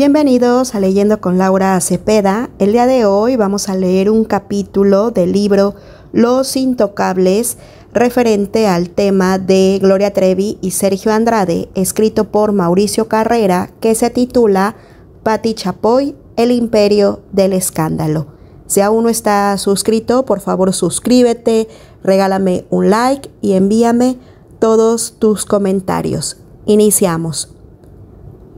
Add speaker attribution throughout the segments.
Speaker 1: Bienvenidos a Leyendo con Laura Cepeda. El día de hoy vamos a leer un capítulo del libro Los Intocables referente al tema de Gloria Trevi y Sergio Andrade, escrito por Mauricio Carrera, que se titula Pati Chapoy, el imperio del escándalo. Si aún no estás suscrito, por favor suscríbete, regálame un like y envíame todos tus comentarios. Iniciamos.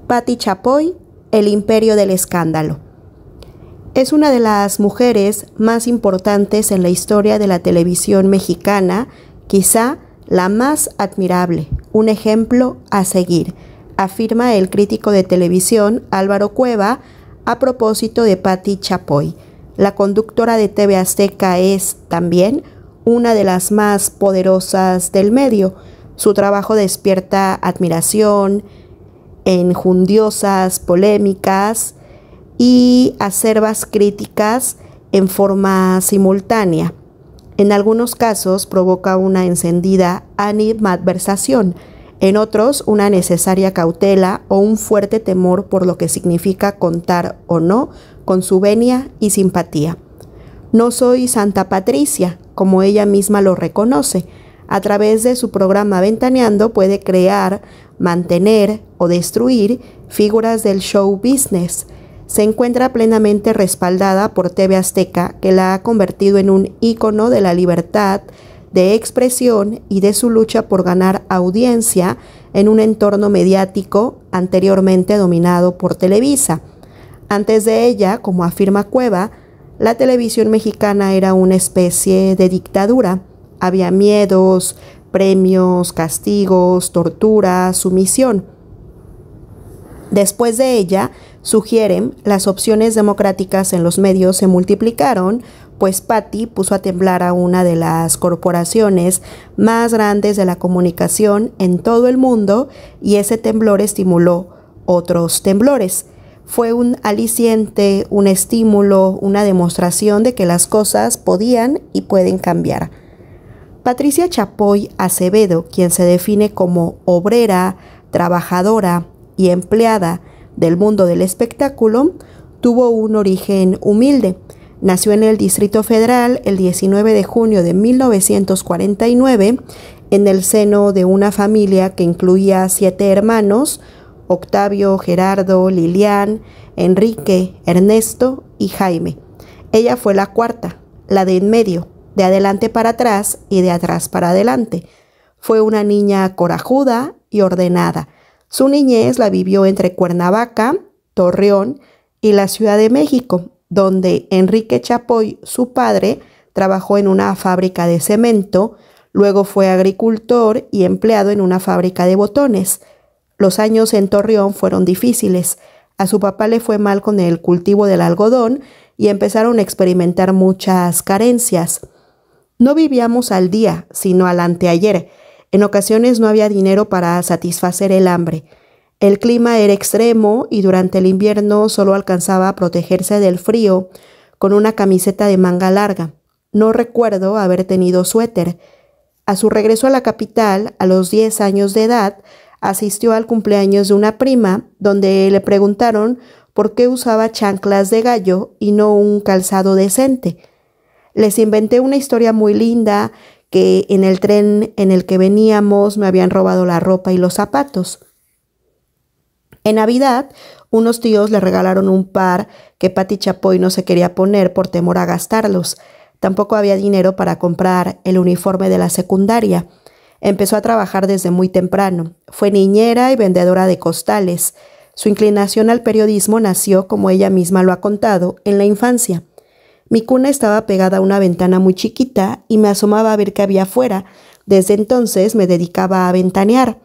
Speaker 1: Pati Chapoy, el imperio del escándalo. Es una de las mujeres más importantes en la historia de la televisión mexicana, quizá la más admirable, un ejemplo a seguir, afirma el crítico de televisión Álvaro Cueva a propósito de Patti Chapoy. La conductora de TV Azteca es también una de las más poderosas del medio. Su trabajo despierta admiración, enjundiosas, polémicas y acerbas críticas en forma simultánea. En algunos casos provoca una encendida animadversación, en otros una necesaria cautela o un fuerte temor por lo que significa contar o no con su venia y simpatía. No soy Santa Patricia, como ella misma lo reconoce. A través de su programa Ventaneando puede crear mantener o destruir figuras del show business. Se encuentra plenamente respaldada por TV Azteca, que la ha convertido en un ícono de la libertad de expresión y de su lucha por ganar audiencia en un entorno mediático anteriormente dominado por Televisa. Antes de ella, como afirma Cueva, la televisión mexicana era una especie de dictadura. Había miedos, premios, castigos, tortura, sumisión. Después de ella, sugieren, las opciones democráticas en los medios se multiplicaron, pues Patty puso a temblar a una de las corporaciones más grandes de la comunicación en todo el mundo y ese temblor estimuló otros temblores. Fue un aliciente, un estímulo, una demostración de que las cosas podían y pueden cambiar. Patricia Chapoy Acevedo, quien se define como obrera, trabajadora y empleada del mundo del espectáculo, tuvo un origen humilde. Nació en el Distrito Federal el 19 de junio de 1949 en el seno de una familia que incluía siete hermanos, Octavio, Gerardo, Lilian, Enrique, Ernesto y Jaime. Ella fue la cuarta, la de en medio, de adelante para atrás y de atrás para adelante. Fue una niña corajuda y ordenada. Su niñez la vivió entre Cuernavaca, Torreón y la Ciudad de México, donde Enrique Chapoy, su padre, trabajó en una fábrica de cemento, luego fue agricultor y empleado en una fábrica de botones. Los años en Torreón fueron difíciles. A su papá le fue mal con el cultivo del algodón y empezaron a experimentar muchas carencias. No vivíamos al día, sino al anteayer. En ocasiones no había dinero para satisfacer el hambre. El clima era extremo y durante el invierno solo alcanzaba a protegerse del frío con una camiseta de manga larga. No recuerdo haber tenido suéter. A su regreso a la capital, a los 10 años de edad, asistió al cumpleaños de una prima, donde le preguntaron por qué usaba chanclas de gallo y no un calzado decente. Les inventé una historia muy linda que en el tren en el que veníamos me habían robado la ropa y los zapatos. En Navidad, unos tíos le regalaron un par que Patti Chapoy no se quería poner por temor a gastarlos. Tampoco había dinero para comprar el uniforme de la secundaria. Empezó a trabajar desde muy temprano. Fue niñera y vendedora de costales. Su inclinación al periodismo nació, como ella misma lo ha contado, en la infancia. Mi cuna estaba pegada a una ventana muy chiquita y me asomaba a ver qué había afuera. Desde entonces me dedicaba a ventanear.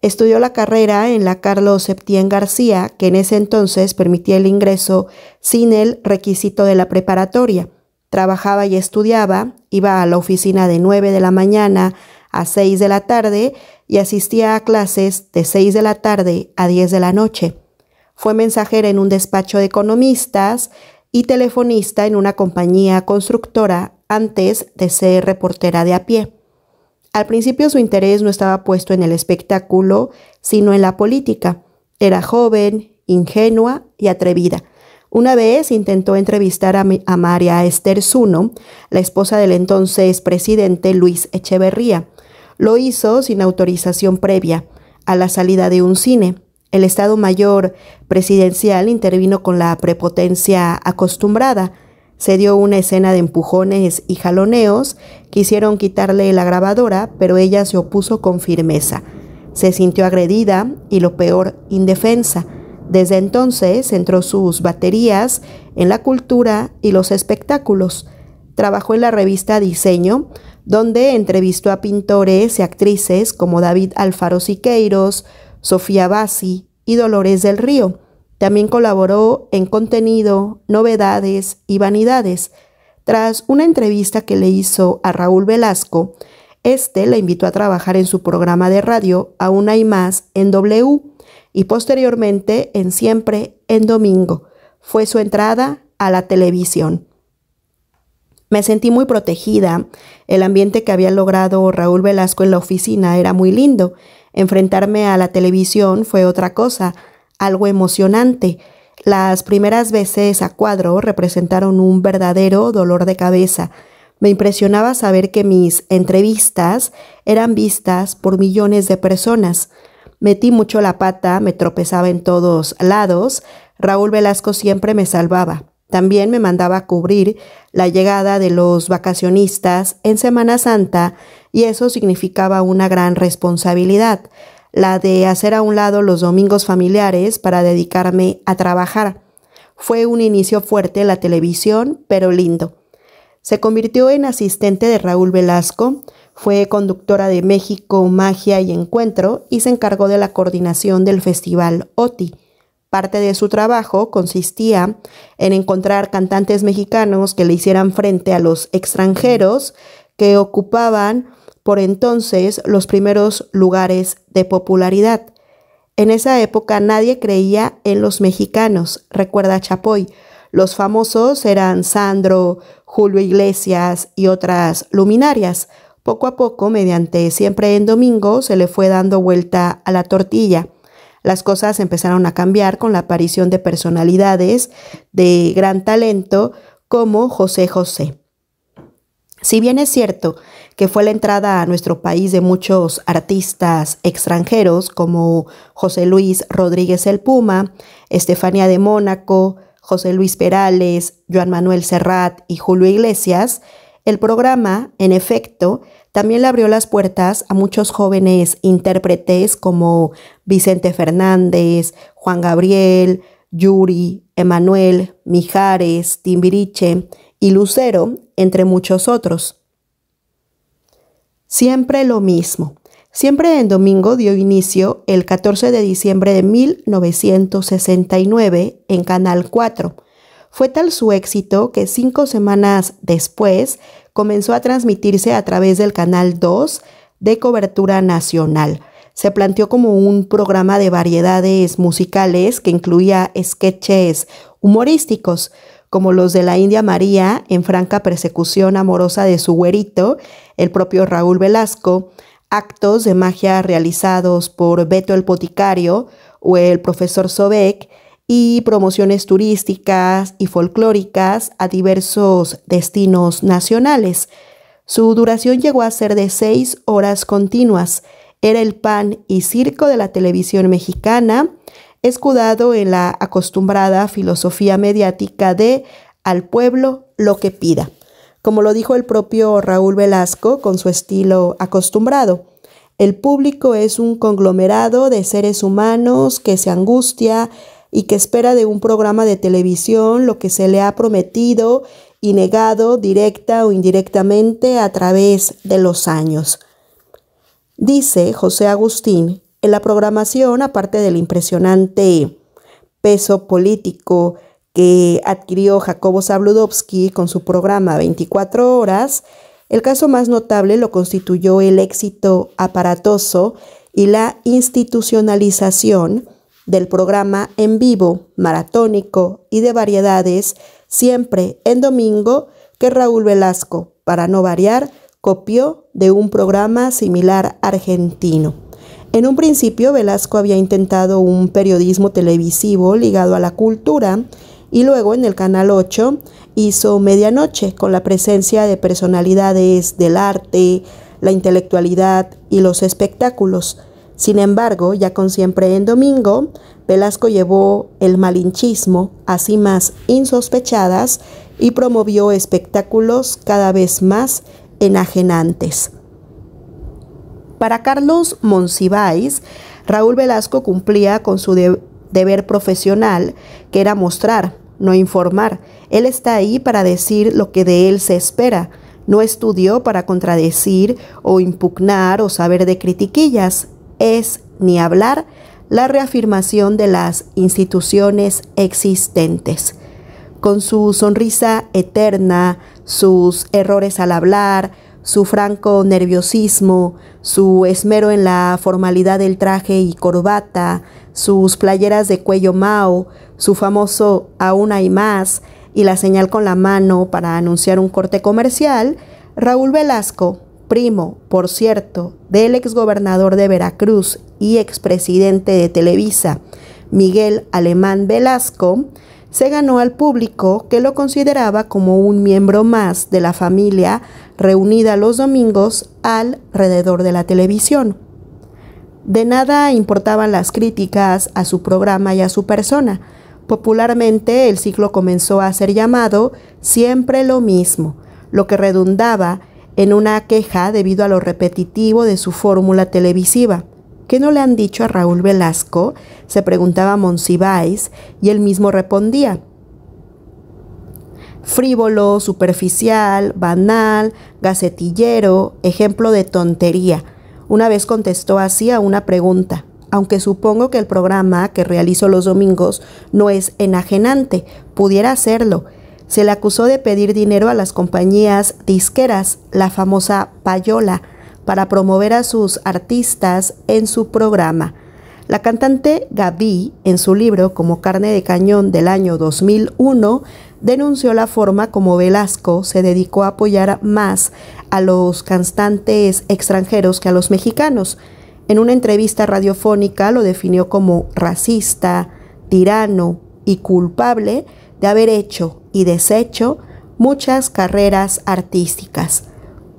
Speaker 1: Estudió la carrera en la Carlos Septién García, que en ese entonces permitía el ingreso sin el requisito de la preparatoria. Trabajaba y estudiaba, iba a la oficina de 9 de la mañana a 6 de la tarde y asistía a clases de 6 de la tarde a 10 de la noche. Fue mensajera en un despacho de economistas, y telefonista en una compañía constructora antes de ser reportera de a pie. Al principio su interés no estaba puesto en el espectáculo, sino en la política. Era joven, ingenua y atrevida. Una vez intentó entrevistar a, María Esther Zuno, la esposa del entonces presidente Luis Echeverría. Lo hizo sin autorización previa, a la salida de un cine. El Estado Mayor presidencial intervino con la prepotencia acostumbrada. Se dio una escena de empujones y jaloneos, quisieron quitarle la grabadora, pero ella se opuso con firmeza. Se sintió agredida y lo peor, indefensa. Desde entonces centró sus baterías en la cultura y los espectáculos. Trabajó en la revista Diseño, donde entrevistó a pintores y actrices como David Alfaro Siqueiros, Sofía Bassi, y Dolores del Río. También colaboró en contenido, novedades y vanidades. Tras una entrevista que le hizo a Raúl Velasco, este la invitó a trabajar en su programa de radio Aún hay más en W y posteriormente en Siempre en Domingo. Fue su entrada a la televisión. Me sentí muy protegida. El ambiente que había logrado Raúl Velasco en la oficina era muy lindo Enfrentarme a la televisión fue otra cosa, algo emocionante. Las primeras veces a cuadro representaron un verdadero dolor de cabeza. Me impresionaba saber que mis entrevistas eran vistas por millones de personas. Metí mucho la pata, me tropezaba en todos lados. Raúl Velasco siempre me salvaba. También me mandaba a cubrir la llegada de los vacacionistas en Semana Santa y eso significaba una gran responsabilidad, la de hacer a un lado los domingos familiares para dedicarme a trabajar. Fue un inicio fuerte la televisión, pero lindo. Se convirtió en asistente de Raúl Velasco, fue conductora de México, Magia y Encuentro y se encargó de la coordinación del festival OTI. Parte de su trabajo consistía en encontrar cantantes mexicanos que le hicieran frente a los extranjeros que ocupaban por entonces los primeros lugares de popularidad. En esa época nadie creía en los mexicanos, recuerda Chapoy. Los famosos eran Sandro, Julio Iglesias y otras luminarias. Poco a poco, mediante siempre en domingo, se le fue dando vuelta a la tortilla. Las cosas empezaron a cambiar con la aparición de personalidades de gran talento como José José. Si bien es cierto que fue la entrada a nuestro país de muchos artistas extranjeros como José Luis Rodríguez el Puma, Estefanía de Mónaco, José Luis Perales, Joan Manuel Serrat y Julio Iglesias, el programa, en efecto, también le abrió las puertas a muchos jóvenes intérpretes como Vicente Fernández, Juan Gabriel, Yuri, Emanuel, Mijares, Timbiriche y Lucero, entre muchos otros. Siempre lo mismo. Siempre en domingo dio inicio el 14 de diciembre de 1969 en Canal 4. Fue tal su éxito que cinco semanas después comenzó a transmitirse a través del Canal 2 de cobertura nacional. Se planteó como un programa de variedades musicales que incluía sketches humorísticos, como los de la India María, en franca persecución amorosa de su güerito, el propio Raúl Velasco, actos de magia realizados por Beto el Poticario o el profesor Sobek, y promociones turísticas y folclóricas a diversos destinos nacionales. Su duración llegó a ser de seis horas continuas. Era el pan y circo de la televisión mexicana, escudado en la acostumbrada filosofía mediática de al pueblo lo que pida, como lo dijo el propio Raúl Velasco con su estilo acostumbrado. El público es un conglomerado de seres humanos que se angustia y que espera de un programa de televisión lo que se le ha prometido y negado directa o indirectamente a través de los años. Dice José Agustín en la programación, aparte del impresionante peso político que adquirió Jacobo Zabludovsky con su programa 24 horas, el caso más notable lo constituyó el éxito aparatoso y la institucionalización del programa en vivo, maratónico y de variedades, siempre en domingo, que Raúl Velasco, para no variar, copió de un programa similar argentino. En un principio, Velasco había intentado un periodismo televisivo ligado a la cultura y luego en el Canal 8 hizo Medianoche con la presencia de personalidades del arte, la intelectualidad y los espectáculos. Sin embargo, ya con Siempre en Domingo, Velasco llevó el malinchismo a más insospechadas y promovió espectáculos cada vez más enajenantes. Para Carlos Monsiváis, Raúl Velasco cumplía con su deber profesional, que era mostrar, no informar. Él está ahí para decir lo que de él se espera. No estudió para contradecir o impugnar o saber de critiquillas. Es, ni hablar, la reafirmación de las instituciones existentes. Con su sonrisa eterna, sus errores al hablar, su franco nerviosismo, su esmero en la formalidad del traje y corbata, sus playeras de cuello mao, su famoso aún hay más y la señal con la mano para anunciar un corte comercial, Raúl Velasco, primo, por cierto, del exgobernador de Veracruz y expresidente de Televisa, Miguel Alemán Velasco, se ganó al público que lo consideraba como un miembro más de la familia reunida los domingos alrededor de la televisión. De nada importaban las críticas a su programa y a su persona. Popularmente el ciclo comenzó a ser llamado siempre lo mismo, lo que redundaba en una queja debido a lo repetitivo de su fórmula televisiva. ¿Qué no le han dicho a Raúl Velasco? se preguntaba Monsiváis y él mismo respondía. Frívolo, superficial, banal, gacetillero, ejemplo de tontería. Una vez contestó así a una pregunta, aunque supongo que el programa que realizó los domingos no es enajenante, pudiera hacerlo. Se le acusó de pedir dinero a las compañías disqueras, la famosa payola, para promover a sus artistas en su programa. La cantante Gaby, en su libro Como carne de cañón del año 2001, denunció la forma como Velasco se dedicó a apoyar más a los cantantes extranjeros que a los mexicanos. En una entrevista radiofónica lo definió como racista, tirano y culpable de haber hecho y deshecho muchas carreras artísticas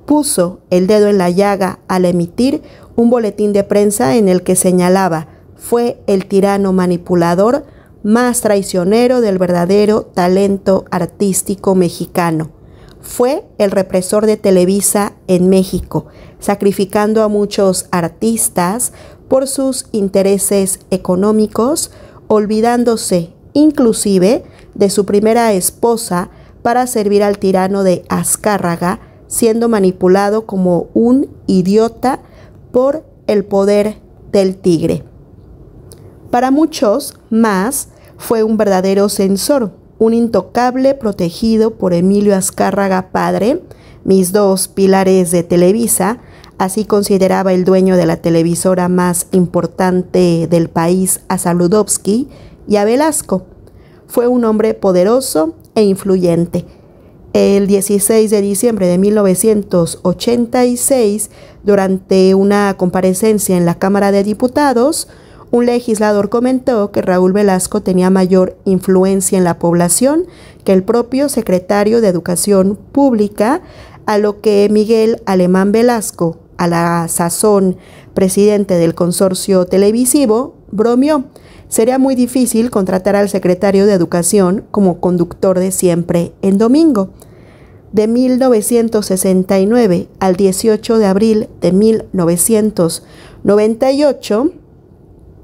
Speaker 1: puso el dedo en la llaga al emitir un boletín de prensa en el que señalaba fue el tirano manipulador más traicionero del verdadero talento artístico mexicano. Fue el represor de Televisa en México, sacrificando a muchos artistas por sus intereses económicos, olvidándose inclusive de su primera esposa para servir al tirano de Azcárraga, siendo manipulado como un idiota por el poder del tigre. Para muchos, más fue un verdadero censor, un intocable protegido por Emilio Azcárraga padre, mis dos pilares de Televisa, así consideraba el dueño de la televisora más importante del país a Saludowski y a Velasco. Fue un hombre poderoso e influyente el 16 de diciembre de 1986, durante una comparecencia en la Cámara de Diputados, un legislador comentó que Raúl Velasco tenía mayor influencia en la población que el propio secretario de Educación Pública, a lo que Miguel Alemán Velasco, a la sazón presidente del consorcio televisivo, bromeó. Sería muy difícil contratar al secretario de Educación como conductor de siempre en domingo. De 1969 al 18 de abril de 1998,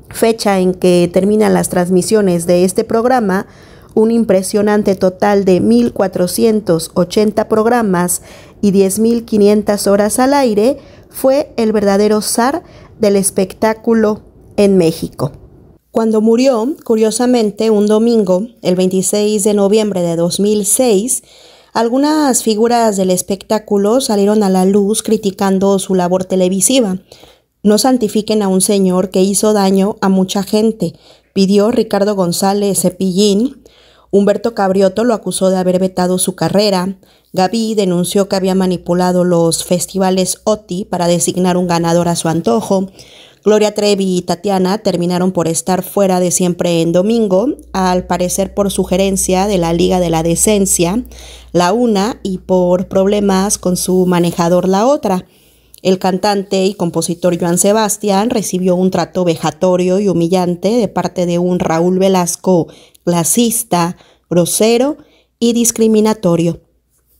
Speaker 1: fecha en que terminan las transmisiones de este programa, un impresionante total de 1.480 programas y 10.500 horas al aire, fue el verdadero zar del espectáculo en México. Cuando murió, curiosamente, un domingo, el 26 de noviembre de 2006, algunas figuras del espectáculo salieron a la luz criticando su labor televisiva. No santifiquen a un señor que hizo daño a mucha gente, pidió Ricardo González Cepillín. Humberto Cabrioto lo acusó de haber vetado su carrera. Gaby denunció que había manipulado los festivales OTI para designar un ganador a su antojo. Gloria Trevi y Tatiana terminaron por estar fuera de siempre en domingo, al parecer por sugerencia de la Liga de la Decencia, la una, y por problemas con su manejador, la otra. El cantante y compositor Joan Sebastián recibió un trato vejatorio y humillante de parte de un Raúl Velasco clasista, grosero y discriminatorio.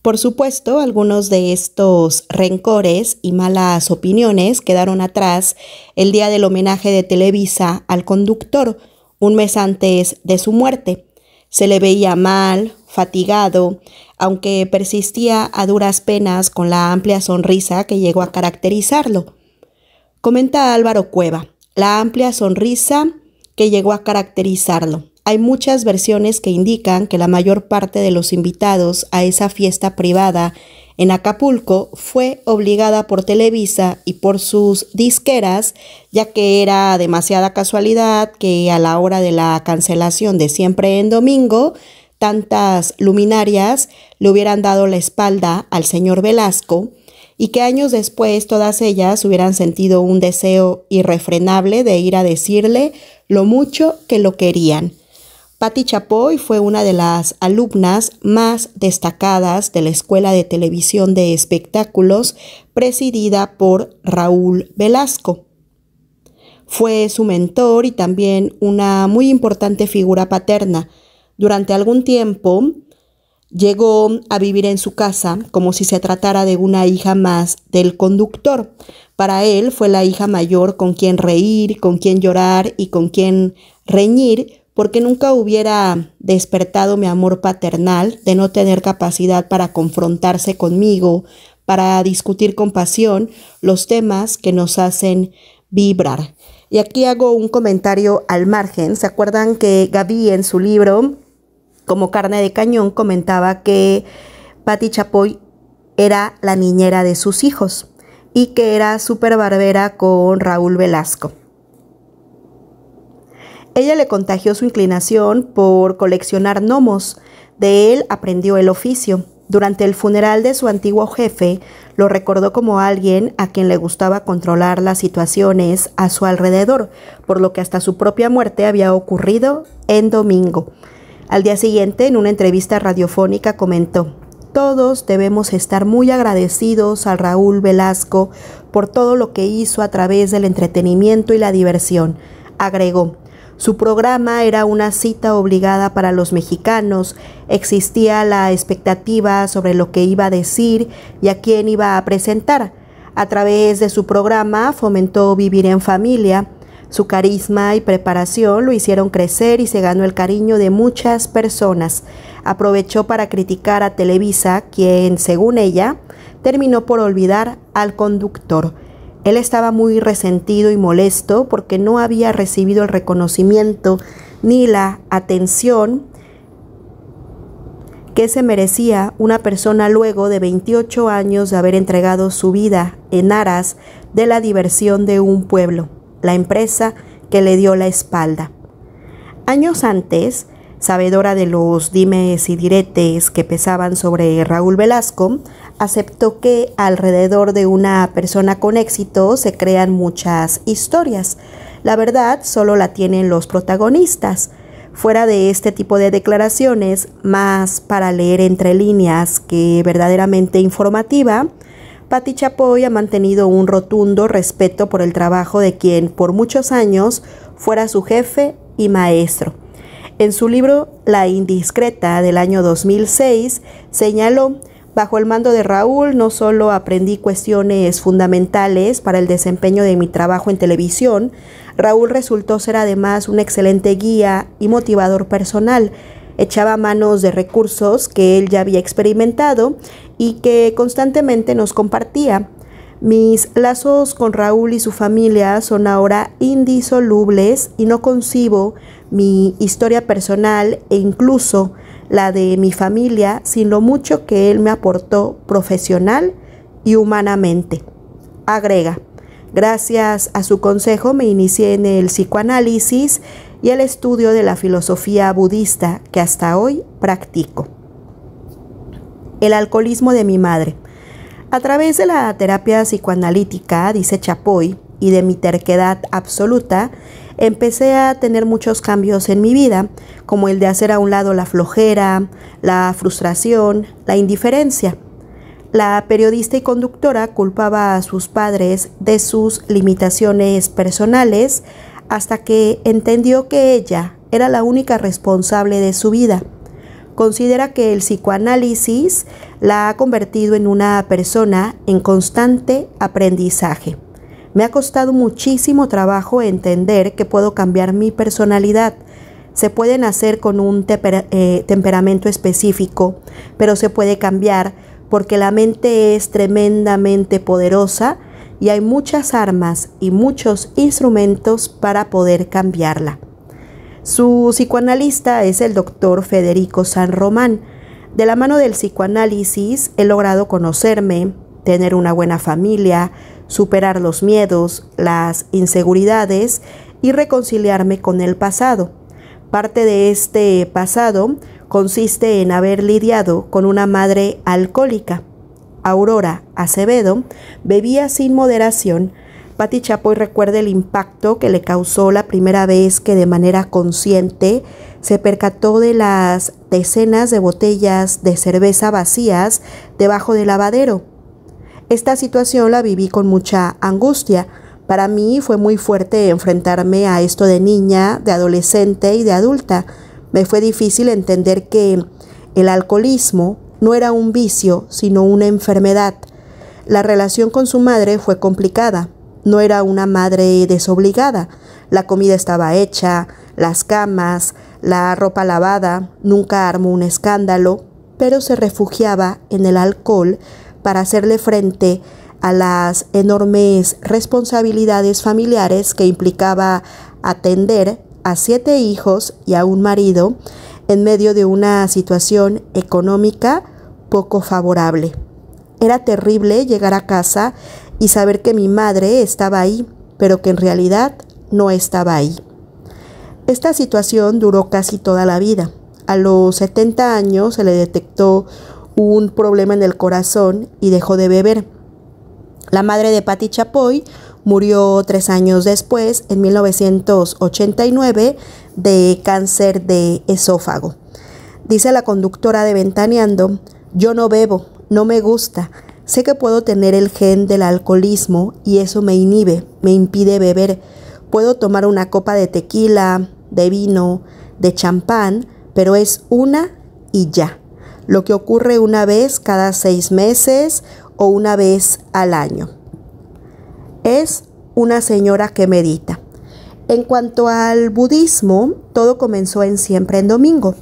Speaker 1: Por supuesto, algunos de estos rencores y malas opiniones quedaron atrás el día del homenaje de Televisa al conductor, un mes antes de su muerte. Se le veía mal, fatigado, aunque persistía a duras penas con la amplia sonrisa que llegó a caracterizarlo. Comenta Álvaro Cueva, la amplia sonrisa que llegó a caracterizarlo. Hay muchas versiones que indican que la mayor parte de los invitados a esa fiesta privada en Acapulco fue obligada por Televisa y por sus disqueras, ya que era demasiada casualidad que a la hora de la cancelación de Siempre en Domingo, tantas luminarias le hubieran dado la espalda al señor Velasco y que años después todas ellas hubieran sentido un deseo irrefrenable de ir a decirle lo mucho que lo querían. Patti Chapoy fue una de las alumnas más destacadas de la Escuela de Televisión de Espectáculos presidida por Raúl Velasco. Fue su mentor y también una muy importante figura paterna. Durante algún tiempo llegó a vivir en su casa como si se tratara de una hija más del conductor. Para él fue la hija mayor con quien reír, con quien llorar y con quien reñir porque nunca hubiera despertado mi amor paternal de no tener capacidad para confrontarse conmigo, para discutir con pasión los temas que nos hacen vibrar. Y aquí hago un comentario al margen. ¿Se acuerdan que Gaby en su libro, como carne de cañón, comentaba que Patti Chapoy era la niñera de sus hijos y que era súper barbera con Raúl Velasco? Ella le contagió su inclinación por coleccionar gnomos. De él aprendió el oficio. Durante el funeral de su antiguo jefe, lo recordó como alguien a quien le gustaba controlar las situaciones a su alrededor, por lo que hasta su propia muerte había ocurrido en domingo. Al día siguiente, en una entrevista radiofónica, comentó, todos debemos estar muy agradecidos a Raúl Velasco por todo lo que hizo a través del entretenimiento y la diversión. Agregó, su programa era una cita obligada para los mexicanos, existía la expectativa sobre lo que iba a decir y a quién iba a presentar. A través de su programa fomentó vivir en familia, su carisma y preparación lo hicieron crecer y se ganó el cariño de muchas personas. Aprovechó para criticar a Televisa, quien, según ella, terminó por olvidar al conductor. Él estaba muy resentido y molesto porque no había recibido el reconocimiento ni la atención que se merecía una persona luego de 28 años de haber entregado su vida en aras de la diversión de un pueblo, la empresa que le dio la espalda. Años antes, sabedora de los dimes y diretes que pesaban sobre Raúl Velasco, aceptó que alrededor de una persona con éxito se crean muchas historias. La verdad solo la tienen los protagonistas. Fuera de este tipo de declaraciones, más para leer entre líneas que verdaderamente informativa, Patti Chapoy ha mantenido un rotundo respeto por el trabajo de quien por muchos años fuera su jefe y maestro. En su libro La indiscreta del año 2006 señaló Bajo el mando de Raúl no solo aprendí cuestiones fundamentales para el desempeño de mi trabajo en televisión, Raúl resultó ser además un excelente guía y motivador personal. Echaba manos de recursos que él ya había experimentado y que constantemente nos compartía. Mis lazos con Raúl y su familia son ahora indisolubles y no concibo mi historia personal e incluso la de mi familia, sin lo mucho que él me aportó profesional y humanamente. Agrega, gracias a su consejo me inicié en el psicoanálisis y el estudio de la filosofía budista que hasta hoy practico. El alcoholismo de mi madre. A través de la terapia psicoanalítica, dice Chapoy, y de mi terquedad absoluta, empecé a tener muchos cambios en mi vida, como el de hacer a un lado la flojera, la frustración, la indiferencia. La periodista y conductora culpaba a sus padres de sus limitaciones personales hasta que entendió que ella era la única responsable de su vida. Considera que el psicoanálisis la ha convertido en una persona en constante aprendizaje. Me ha costado muchísimo trabajo entender que puedo cambiar mi personalidad. Se puede nacer con un eh, temperamento específico, pero se puede cambiar porque la mente es tremendamente poderosa y hay muchas armas y muchos instrumentos para poder cambiarla. Su psicoanalista es el doctor Federico San Román. De la mano del psicoanálisis he logrado conocerme, tener una buena familia, superar los miedos, las inseguridades y reconciliarme con el pasado. Parte de este pasado consiste en haber lidiado con una madre alcohólica. Aurora Acevedo bebía sin moderación. Patti Chapoy recuerda el impacto que le causó la primera vez que de manera consciente se percató de las decenas de botellas de cerveza vacías debajo del lavadero esta situación la viví con mucha angustia. Para mí fue muy fuerte enfrentarme a esto de niña, de adolescente y de adulta. Me fue difícil entender que el alcoholismo no era un vicio, sino una enfermedad. La relación con su madre fue complicada. No era una madre desobligada. La comida estaba hecha, las camas, la ropa lavada, nunca armó un escándalo, pero se refugiaba en el alcohol para hacerle frente a las enormes responsabilidades familiares que implicaba atender a siete hijos y a un marido en medio de una situación económica poco favorable. Era terrible llegar a casa y saber que mi madre estaba ahí, pero que en realidad no estaba ahí. Esta situación duró casi toda la vida. A los 70 años se le detectó un problema en el corazón y dejó de beber. La madre de Patti Chapoy murió tres años después, en 1989, de cáncer de esófago. Dice la conductora de Ventaneando, yo no bebo, no me gusta, sé que puedo tener el gen del alcoholismo y eso me inhibe, me impide beber. Puedo tomar una copa de tequila, de vino, de champán, pero es una y ya lo que ocurre una vez cada seis meses o una vez al año. Es una señora que medita. En cuanto al budismo, todo comenzó en siempre en domingo.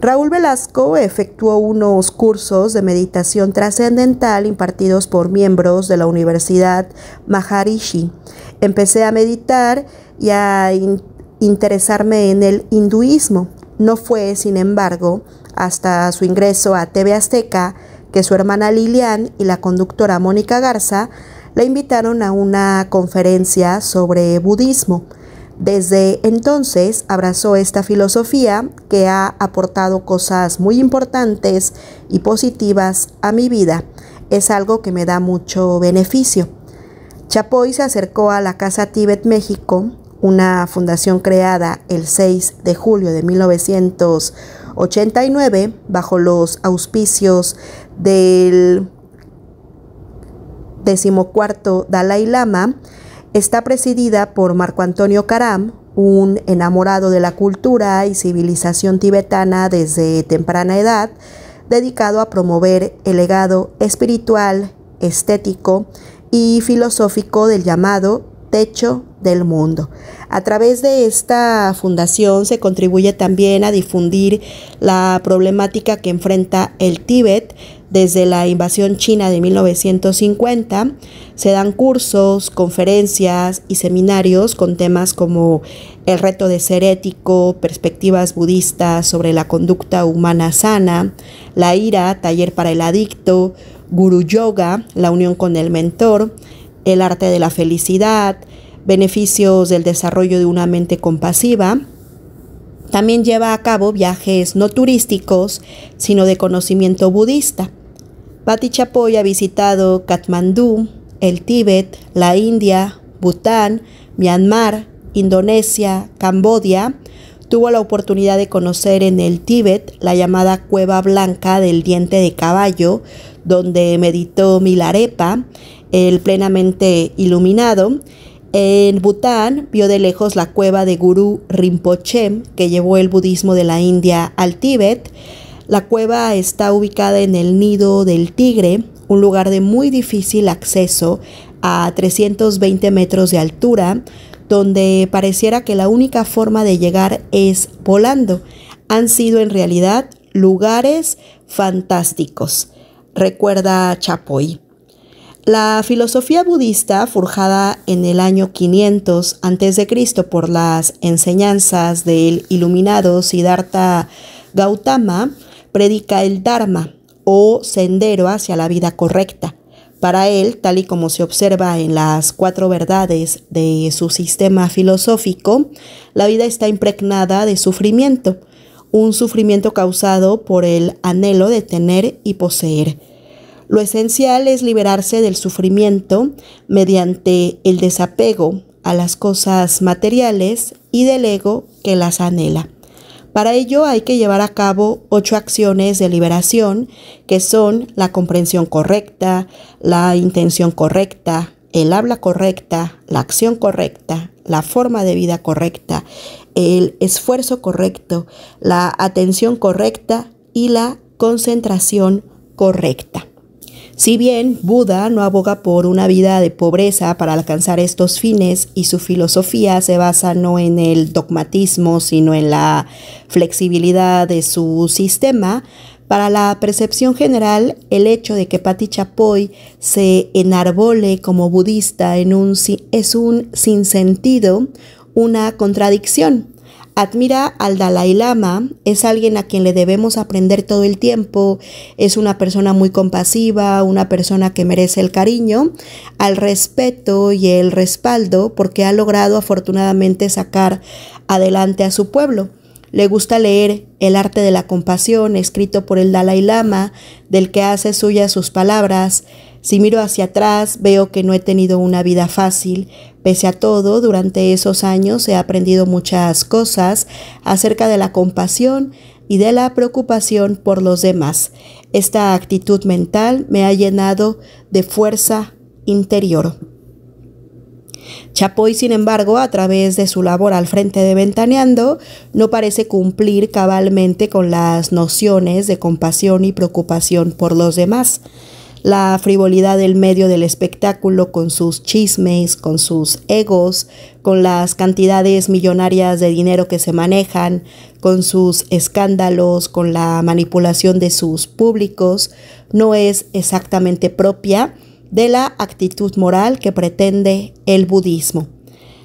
Speaker 1: Raúl Velasco efectuó unos cursos de meditación trascendental impartidos por miembros de la Universidad Maharishi. Empecé a meditar y a interesarme en el hinduismo. No fue, sin embargo, hasta su ingreso a TV Azteca, que su hermana Lilian y la conductora Mónica Garza la invitaron a una conferencia sobre budismo. Desde entonces abrazó esta filosofía que ha aportado cosas muy importantes y positivas a mi vida. Es algo que me da mucho beneficio. Chapoy se acercó a la Casa Tíbet México, una fundación creada el 6 de julio de 1900 89 bajo los auspicios del decimocuarto Dalai Lama, está presidida por Marco Antonio Karam, un enamorado de la cultura y civilización tibetana desde temprana edad, dedicado a promover el legado espiritual, estético y filosófico del llamado techo del mundo. A través de esta fundación se contribuye también a difundir la problemática que enfrenta el Tíbet desde la invasión china de 1950. Se dan cursos, conferencias y seminarios con temas como el reto de ser ético, perspectivas budistas sobre la conducta humana sana, la ira, taller para el adicto, guru yoga, la unión con el mentor, el arte de la felicidad, beneficios del desarrollo de una mente compasiva. También lleva a cabo viajes no turísticos, sino de conocimiento budista. Batti Chapoy ha visitado Katmandú, el Tíbet, la India, Bután, Myanmar, Indonesia, Cambodia. Tuvo la oportunidad de conocer en el Tíbet la llamada Cueva Blanca del Diente de Caballo, donde meditó Milarepa el plenamente iluminado, en Bután vio de lejos la cueva de Guru Rinpoche,m que llevó el budismo de la India al Tíbet. La cueva está ubicada en el Nido del Tigre, un lugar de muy difícil acceso a 320 metros de altura, donde pareciera que la única forma de llegar es volando. Han sido en realidad lugares fantásticos, recuerda Chapoy. La filosofía budista, forjada en el año 500 a.C. por las enseñanzas del iluminado Siddhartha Gautama, predica el Dharma o sendero hacia la vida correcta. Para él, tal y como se observa en las cuatro verdades de su sistema filosófico, la vida está impregnada de sufrimiento, un sufrimiento causado por el anhelo de tener y poseer lo esencial es liberarse del sufrimiento mediante el desapego a las cosas materiales y del ego que las anhela. Para ello hay que llevar a cabo ocho acciones de liberación que son la comprensión correcta, la intención correcta, el habla correcta, la acción correcta, la forma de vida correcta, el esfuerzo correcto, la atención correcta y la concentración correcta. Si bien Buda no aboga por una vida de pobreza para alcanzar estos fines y su filosofía se basa no en el dogmatismo, sino en la flexibilidad de su sistema, para la percepción general, el hecho de que Pati Chapoy se enarbole como budista en un, es un sinsentido, una contradicción, Admira al Dalai Lama, es alguien a quien le debemos aprender todo el tiempo, es una persona muy compasiva, una persona que merece el cariño, al respeto y el respaldo porque ha logrado afortunadamente sacar adelante a su pueblo. Le gusta leer El arte de la compasión, escrito por el Dalai Lama, del que hace suyas sus palabras, si miro hacia atrás, veo que no he tenido una vida fácil. Pese a todo, durante esos años he aprendido muchas cosas acerca de la compasión y de la preocupación por los demás. Esta actitud mental me ha llenado de fuerza interior. Chapoy, sin embargo, a través de su labor al frente de Ventaneando, no parece cumplir cabalmente con las nociones de compasión y preocupación por los demás la frivolidad del medio del espectáculo con sus chismes, con sus egos, con las cantidades millonarias de dinero que se manejan, con sus escándalos, con la manipulación de sus públicos, no es exactamente propia de la actitud moral que pretende el budismo.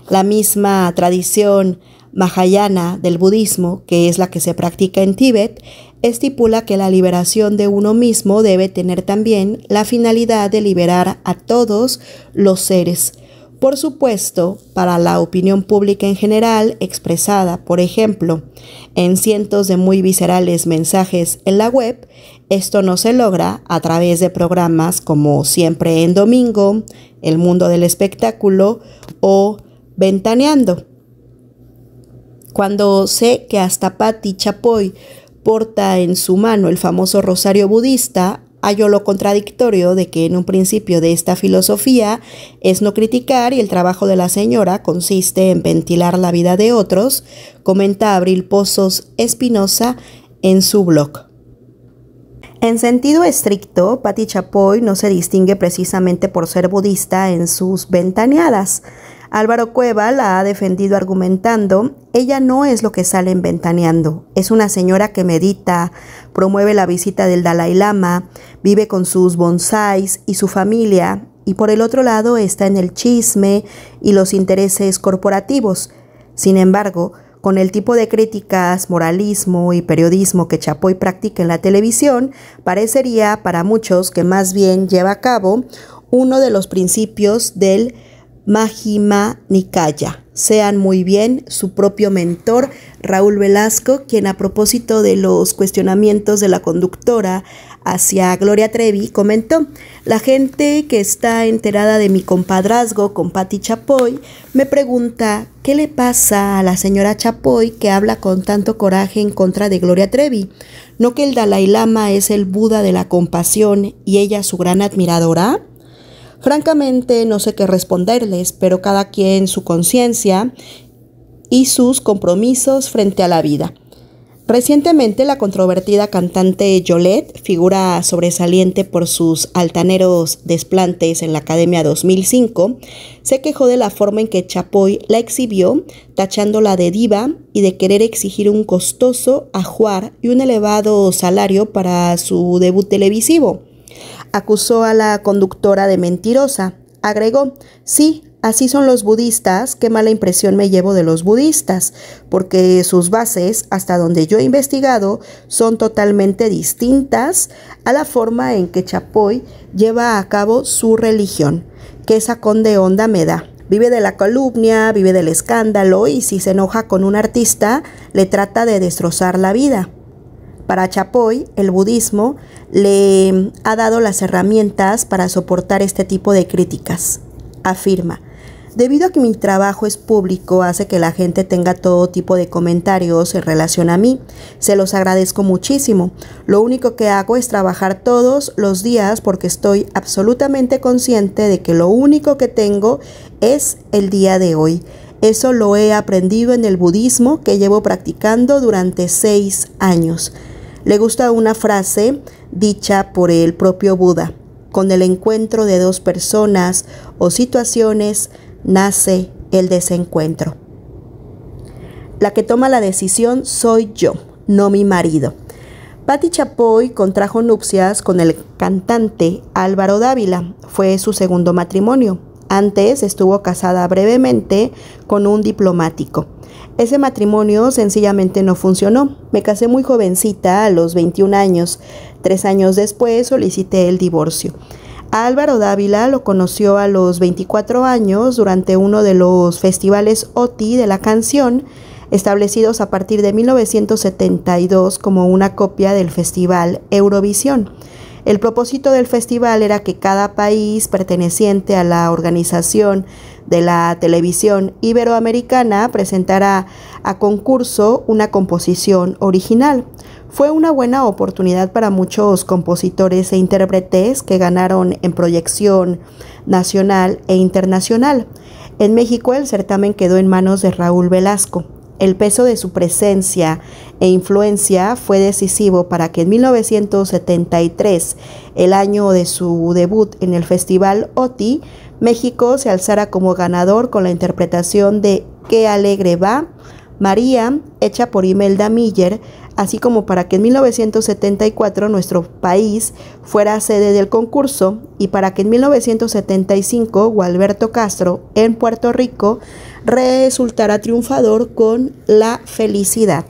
Speaker 1: La misma tradición Mahayana del budismo, que es la que se practica en Tíbet, estipula que la liberación de uno mismo debe tener también la finalidad de liberar a todos los seres. Por supuesto, para la opinión pública en general, expresada, por ejemplo, en cientos de muy viscerales mensajes en la web, esto no se logra a través de programas como Siempre en Domingo, El Mundo del Espectáculo o Ventaneando. Cuando sé que hasta Patti Chapoy porta en su mano el famoso rosario budista, halló lo contradictorio de que en un principio de esta filosofía es no criticar y el trabajo de la señora consiste en ventilar la vida de otros, comenta Abril Pozos Espinosa en su blog. En sentido estricto, Patti Chapoy no se distingue precisamente por ser budista en sus ventaneadas. Álvaro Cueva la ha defendido argumentando, ella no es lo que salen ventaneando, es una señora que medita, promueve la visita del Dalai Lama, vive con sus bonsais y su familia, y por el otro lado está en el chisme y los intereses corporativos. Sin embargo, con el tipo de críticas, moralismo y periodismo que Chapoy practica en la televisión, parecería para muchos que más bien lleva a cabo uno de los principios del Majima Nikaya. Sean muy bien su propio mentor, Raúl Velasco, quien a propósito de los cuestionamientos de la conductora hacia Gloria Trevi, comentó, la gente que está enterada de mi compadrazgo con Patti Chapoy me pregunta, ¿qué le pasa a la señora Chapoy que habla con tanto coraje en contra de Gloria Trevi? ¿No que el Dalai Lama es el Buda de la compasión y ella su gran admiradora? Francamente, no sé qué responderles, pero cada quien su conciencia y sus compromisos frente a la vida. Recientemente la controvertida cantante Yolette, figura sobresaliente por sus altaneros desplantes en la Academia 2005, se quejó de la forma en que Chapoy la exhibió, tachándola de diva y de querer exigir un costoso ajuar y un elevado salario para su debut televisivo. Acusó a la conductora de mentirosa. Agregó, sí, así son los budistas, qué mala impresión me llevo de los budistas, porque sus bases, hasta donde yo he investigado, son totalmente distintas a la forma en que Chapoy lleva a cabo su religión. Qué sacón de onda me da. Vive de la calumnia, vive del escándalo y si se enoja con un artista, le trata de destrozar la vida. Para Chapoy, el budismo le ha dado las herramientas para soportar este tipo de críticas. Afirma, debido a que mi trabajo es público, hace que la gente tenga todo tipo de comentarios en relación a mí. Se los agradezco muchísimo. Lo único que hago es trabajar todos los días porque estoy absolutamente consciente de que lo único que tengo es el día de hoy. Eso lo he aprendido en el budismo que llevo practicando durante seis años. Le gusta una frase dicha por el propio Buda. Con el encuentro de dos personas o situaciones nace el desencuentro. La que toma la decisión soy yo, no mi marido. Patti Chapoy contrajo nupcias con el cantante Álvaro Dávila. Fue su segundo matrimonio. Antes estuvo casada brevemente con un diplomático. Ese matrimonio sencillamente no funcionó. Me casé muy jovencita, a los 21 años. Tres años después solicité el divorcio. Álvaro Dávila lo conoció a los 24 años durante uno de los festivales OTI de la canción, establecidos a partir de 1972 como una copia del festival Eurovisión. El propósito del festival era que cada país perteneciente a la organización de la televisión iberoamericana presentara a concurso una composición original. Fue una buena oportunidad para muchos compositores e intérpretes que ganaron en proyección nacional e internacional. En México el certamen quedó en manos de Raúl Velasco. El peso de su presencia e influencia fue decisivo para que en 1973, el año de su debut en el Festival OTI, México se alzara como ganador con la interpretación de Qué alegre va, María, hecha por Imelda Miller, así como para que en 1974 nuestro país fuera sede del concurso y para que en 1975 Gualberto Castro, en Puerto Rico, resultará triunfador con la felicidad.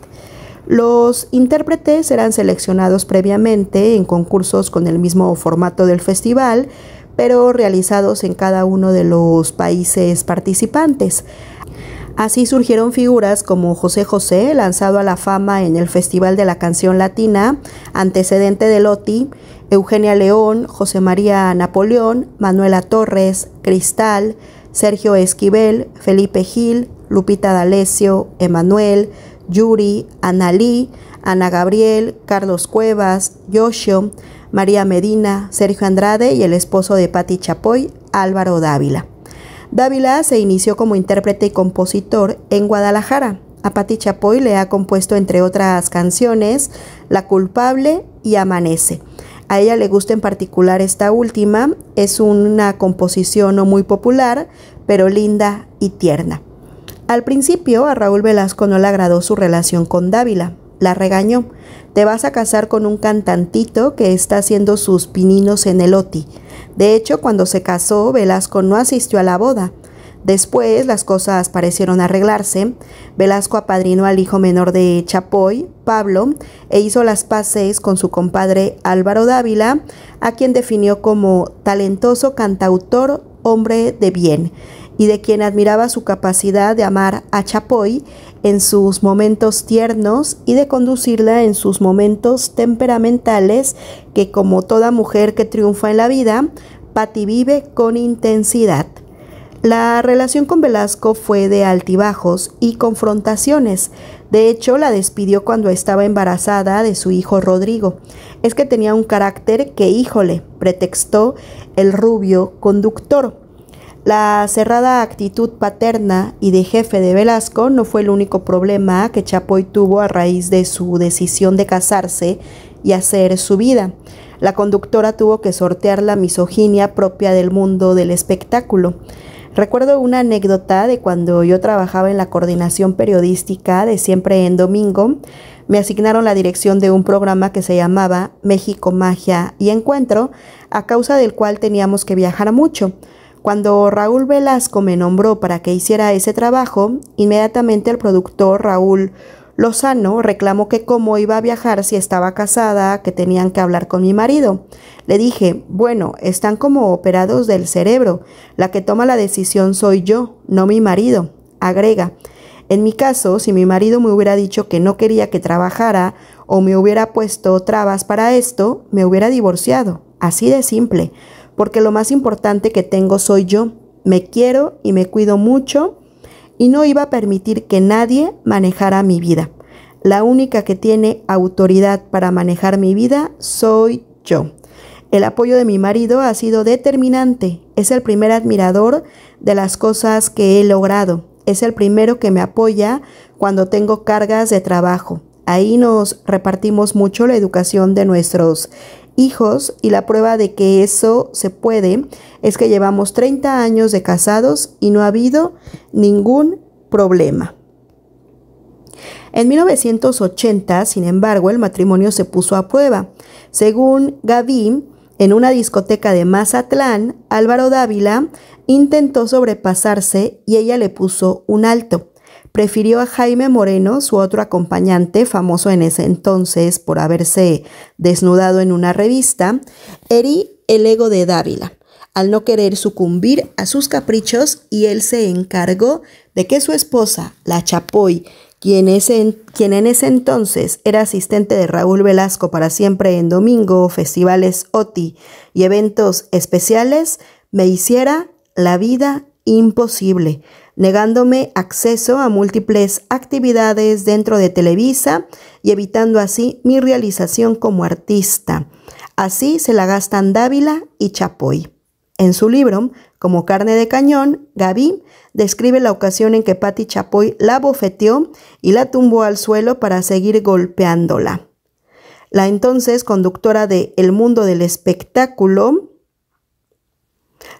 Speaker 1: Los intérpretes serán seleccionados previamente en concursos con el mismo formato del festival, pero realizados en cada uno de los países participantes. Así surgieron figuras como José José, lanzado a la fama en el Festival de la Canción Latina, antecedente de Lotti, Eugenia León, José María Napoleón, Manuela Torres, Cristal, Sergio Esquivel, Felipe Gil, Lupita D'Alessio, Emanuel, Yuri, Ana Lee, Ana Gabriel, Carlos Cuevas, Yoshio, María Medina, Sergio Andrade y el esposo de Patti Chapoy, Álvaro Dávila. Dávila se inició como intérprete y compositor en Guadalajara. A Patti Chapoy le ha compuesto, entre otras canciones, La culpable y Amanece. A ella le gusta en particular esta última, es una composición no muy popular, pero linda y tierna. Al principio a Raúl Velasco no le agradó su relación con Dávila, la regañó. Te vas a casar con un cantantito que está haciendo sus pininos en el OTI. De hecho, cuando se casó, Velasco no asistió a la boda. Después las cosas parecieron arreglarse. Velasco apadrinó al hijo menor de Chapoy, Pablo, e hizo las paces con su compadre Álvaro Dávila, a quien definió como talentoso cantautor, hombre de bien, y de quien admiraba su capacidad de amar a Chapoy en sus momentos tiernos y de conducirla en sus momentos temperamentales que como toda mujer que triunfa en la vida, Patti vive con intensidad. La relación con Velasco fue de altibajos y confrontaciones. De hecho, la despidió cuando estaba embarazada de su hijo Rodrigo. Es que tenía un carácter que, híjole, pretextó el rubio conductor. La cerrada actitud paterna y de jefe de Velasco no fue el único problema que Chapoy tuvo a raíz de su decisión de casarse y hacer su vida. La conductora tuvo que sortear la misoginia propia del mundo del espectáculo. Recuerdo una anécdota de cuando yo trabajaba en la coordinación periodística de Siempre en Domingo. Me asignaron la dirección de un programa que se llamaba México Magia y Encuentro, a causa del cual teníamos que viajar mucho. Cuando Raúl Velasco me nombró para que hiciera ese trabajo, inmediatamente el productor Raúl Lozano reclamó que cómo iba a viajar si estaba casada, que tenían que hablar con mi marido. Le dije, bueno, están como operados del cerebro. La que toma la decisión soy yo, no mi marido. Agrega, en mi caso, si mi marido me hubiera dicho que no quería que trabajara o me hubiera puesto trabas para esto, me hubiera divorciado. Así de simple, porque lo más importante que tengo soy yo. Me quiero y me cuido mucho y no iba a permitir que nadie manejara mi vida. La única que tiene autoridad para manejar mi vida soy yo. El apoyo de mi marido ha sido determinante. Es el primer admirador de las cosas que he logrado. Es el primero que me apoya cuando tengo cargas de trabajo. Ahí nos repartimos mucho la educación de nuestros hijos y la prueba de que eso se puede es que llevamos 30 años de casados y no ha habido ningún problema. En 1980, sin embargo, el matrimonio se puso a prueba. Según Gavin, en una discoteca de Mazatlán, Álvaro Dávila intentó sobrepasarse y ella le puso un alto. Prefirió a Jaime Moreno, su otro acompañante, famoso en ese entonces por haberse desnudado en una revista, Eri el ego de Dávila al no querer sucumbir a sus caprichos y él se encargó de que su esposa, la Chapoy, quien, quien en ese entonces era asistente de Raúl Velasco para siempre en domingo, festivales OTI y eventos especiales, me hiciera la vida imposible, negándome acceso a múltiples actividades dentro de Televisa y evitando así mi realización como artista. Así se la gastan Dávila y Chapoy. En su libro, como carne de cañón, Gaby describe la ocasión en que Patti Chapoy la bofeteó y la tumbó al suelo para seguir golpeándola. La entonces conductora de El Mundo del Espectáculo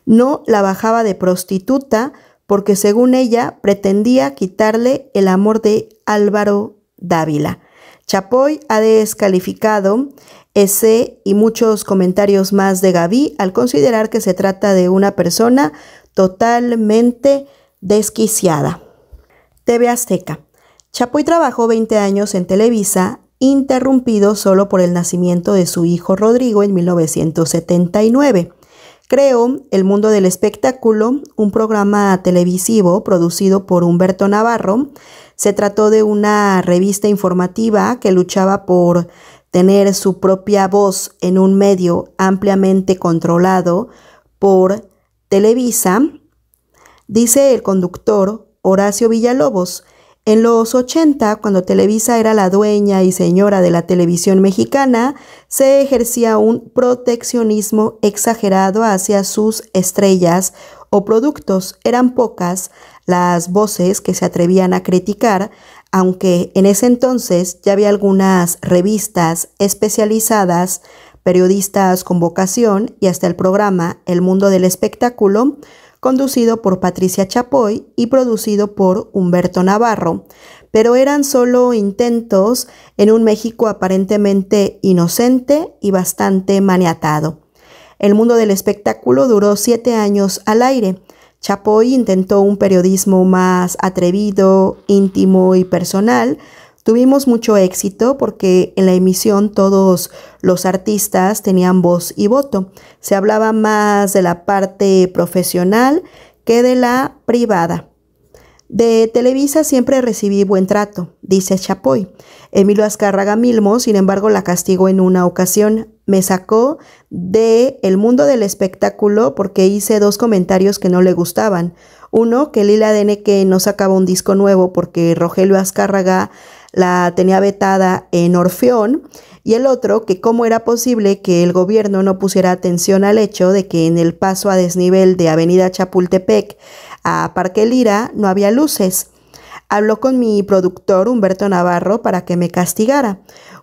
Speaker 1: no la bajaba de prostituta porque según ella pretendía quitarle el amor de Álvaro Dávila. Chapoy ha descalificado ese y muchos comentarios más de Gaby al considerar que se trata de una persona totalmente desquiciada. TV Azteca. Chapoy trabajó 20 años en Televisa, interrumpido solo por el nacimiento de su hijo Rodrigo en 1979. Creó El Mundo del Espectáculo, un programa televisivo producido por Humberto Navarro. Se trató de una revista informativa que luchaba por tener su propia voz en un medio ampliamente controlado por Televisa, dice el conductor Horacio Villalobos, en los 80, cuando Televisa era la dueña y señora de la televisión mexicana, se ejercía un proteccionismo exagerado hacia sus estrellas o productos. Eran pocas las voces que se atrevían a criticar aunque en ese entonces ya había algunas revistas especializadas, periodistas con vocación y hasta el programa El Mundo del Espectáculo, conducido por Patricia Chapoy y producido por Humberto Navarro, pero eran solo intentos en un México aparentemente inocente y bastante maniatado. El mundo del espectáculo duró siete años al aire, Chapoy intentó un periodismo más atrevido, íntimo y personal. Tuvimos mucho éxito porque en la emisión todos los artistas tenían voz y voto. Se hablaba más de la parte profesional que de la privada. De Televisa siempre recibí buen trato, dice Chapoy. Emilio Azcárraga Milmo, sin embargo, la castigó en una ocasión me sacó de el mundo del espectáculo porque hice dos comentarios que no le gustaban. Uno, que Lila DNK no sacaba un disco nuevo porque Rogelio Azcárraga la tenía vetada en Orfeón. Y el otro, que cómo era posible que el gobierno no pusiera atención al hecho de que en el paso a desnivel de Avenida Chapultepec a Parque Lira no había luces. Habló con mi productor Humberto Navarro para que me castigara.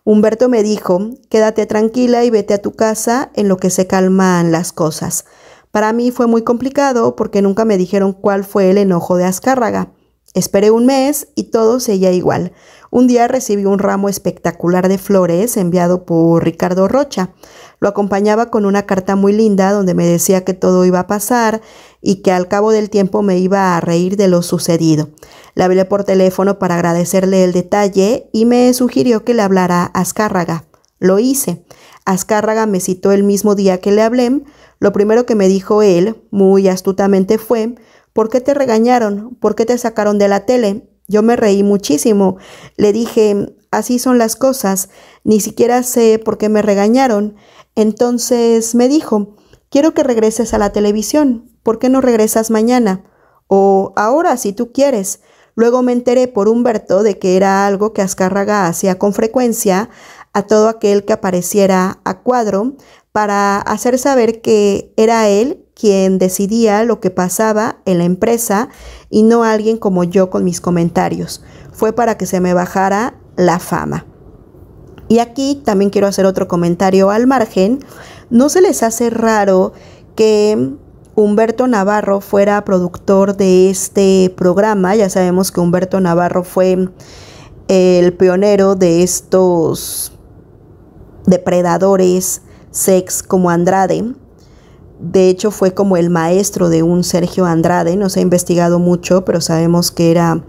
Speaker 1: Humberto me dijo, quédate tranquila y vete a tu casa en lo que se calman las cosas. Para mí fue muy complicado porque nunca me dijeron cuál fue el enojo de Azcárraga. Esperé un mes y todo seguía igual. Un día recibí un ramo espectacular de flores enviado por Ricardo Rocha. Lo acompañaba con una carta muy linda donde me decía que todo iba a pasar y que al cabo del tiempo me iba a reír de lo sucedido. La hablé por teléfono para agradecerle el detalle y me sugirió que le hablara a Azcárraga. Lo hice. Azcárraga me citó el mismo día que le hablé. Lo primero que me dijo él, muy astutamente, fue ¿Por qué te regañaron? ¿Por qué te sacaron de la tele? Yo me reí muchísimo. Le dije, así son las cosas, ni siquiera sé por qué me regañaron. Entonces me dijo, quiero que regreses a la televisión, ¿por qué no regresas mañana? O ahora, si tú quieres. Luego me enteré por Humberto de que era algo que Azcárraga hacía con frecuencia a todo aquel que apareciera a cuadro para hacer saber que era él quien decidía lo que pasaba en la empresa y no alguien como yo con mis comentarios. Fue para que se me bajara la fama. Y aquí también quiero hacer otro comentario al margen. ¿No se les hace raro que Humberto Navarro fuera productor de este programa? Ya sabemos que Humberto Navarro fue eh, el pionero de estos depredadores sex como Andrade de hecho, fue como el maestro de un Sergio Andrade. No se ha investigado mucho, pero sabemos que era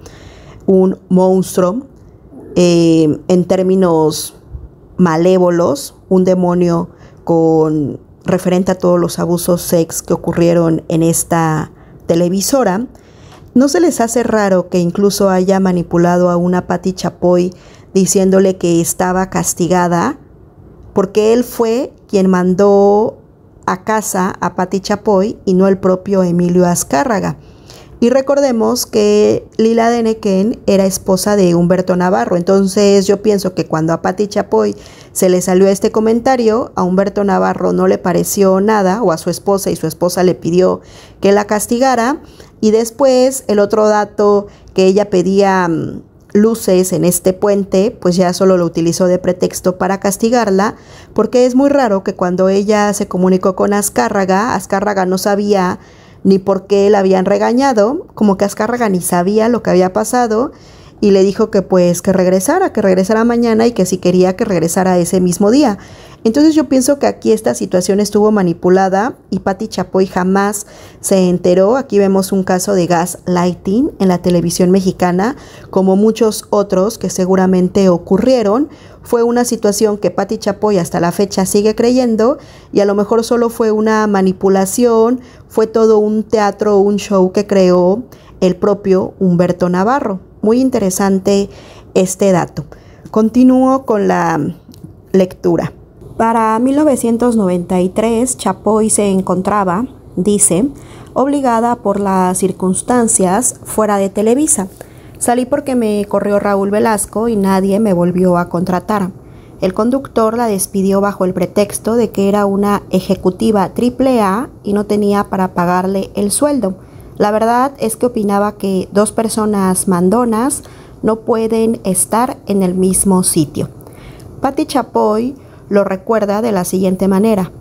Speaker 1: un monstruo eh, en términos malévolos, un demonio con referente a todos los abusos sex que ocurrieron en esta televisora. ¿No se les hace raro que incluso haya manipulado a una Patti Chapoy diciéndole que estaba castigada? Porque él fue quien mandó a casa a Pati Chapoy y no el propio Emilio Azcárraga. Y recordemos que Lila Denequen era esposa de Humberto Navarro, entonces yo pienso que cuando a Pati Chapoy se le salió este comentario, a Humberto Navarro no le pareció nada, o a su esposa, y su esposa le pidió que la castigara. Y después el otro dato que ella pedía mm, luces en este puente, pues ya solo lo utilizó de pretexto para castigarla, porque es muy raro que cuando ella se comunicó con Azcárraga, Azcárraga no sabía ni por qué la habían regañado, como que Azcárraga ni sabía lo que había pasado y le dijo que pues que regresara, que regresara mañana y que si quería que regresara ese mismo día. Entonces yo pienso que aquí esta situación estuvo manipulada y Patti Chapoy jamás se enteró. Aquí vemos un caso de gas lighting en la televisión mexicana, como muchos otros que seguramente ocurrieron. Fue una situación que Patti Chapoy hasta la fecha sigue creyendo y a lo mejor solo fue una manipulación, fue todo un teatro, un show que creó el propio Humberto Navarro. Muy interesante este dato. Continúo con la lectura. Para 1993, Chapoy se encontraba, dice, obligada por las circunstancias fuera de Televisa. Salí porque me corrió Raúl Velasco y nadie me volvió a contratar. El conductor la despidió bajo el pretexto de que era una ejecutiva triple A y no tenía para pagarle el sueldo. La verdad es que opinaba que dos personas mandonas no pueden estar en el mismo sitio. Patti Chapoy lo recuerda de la siguiente manera.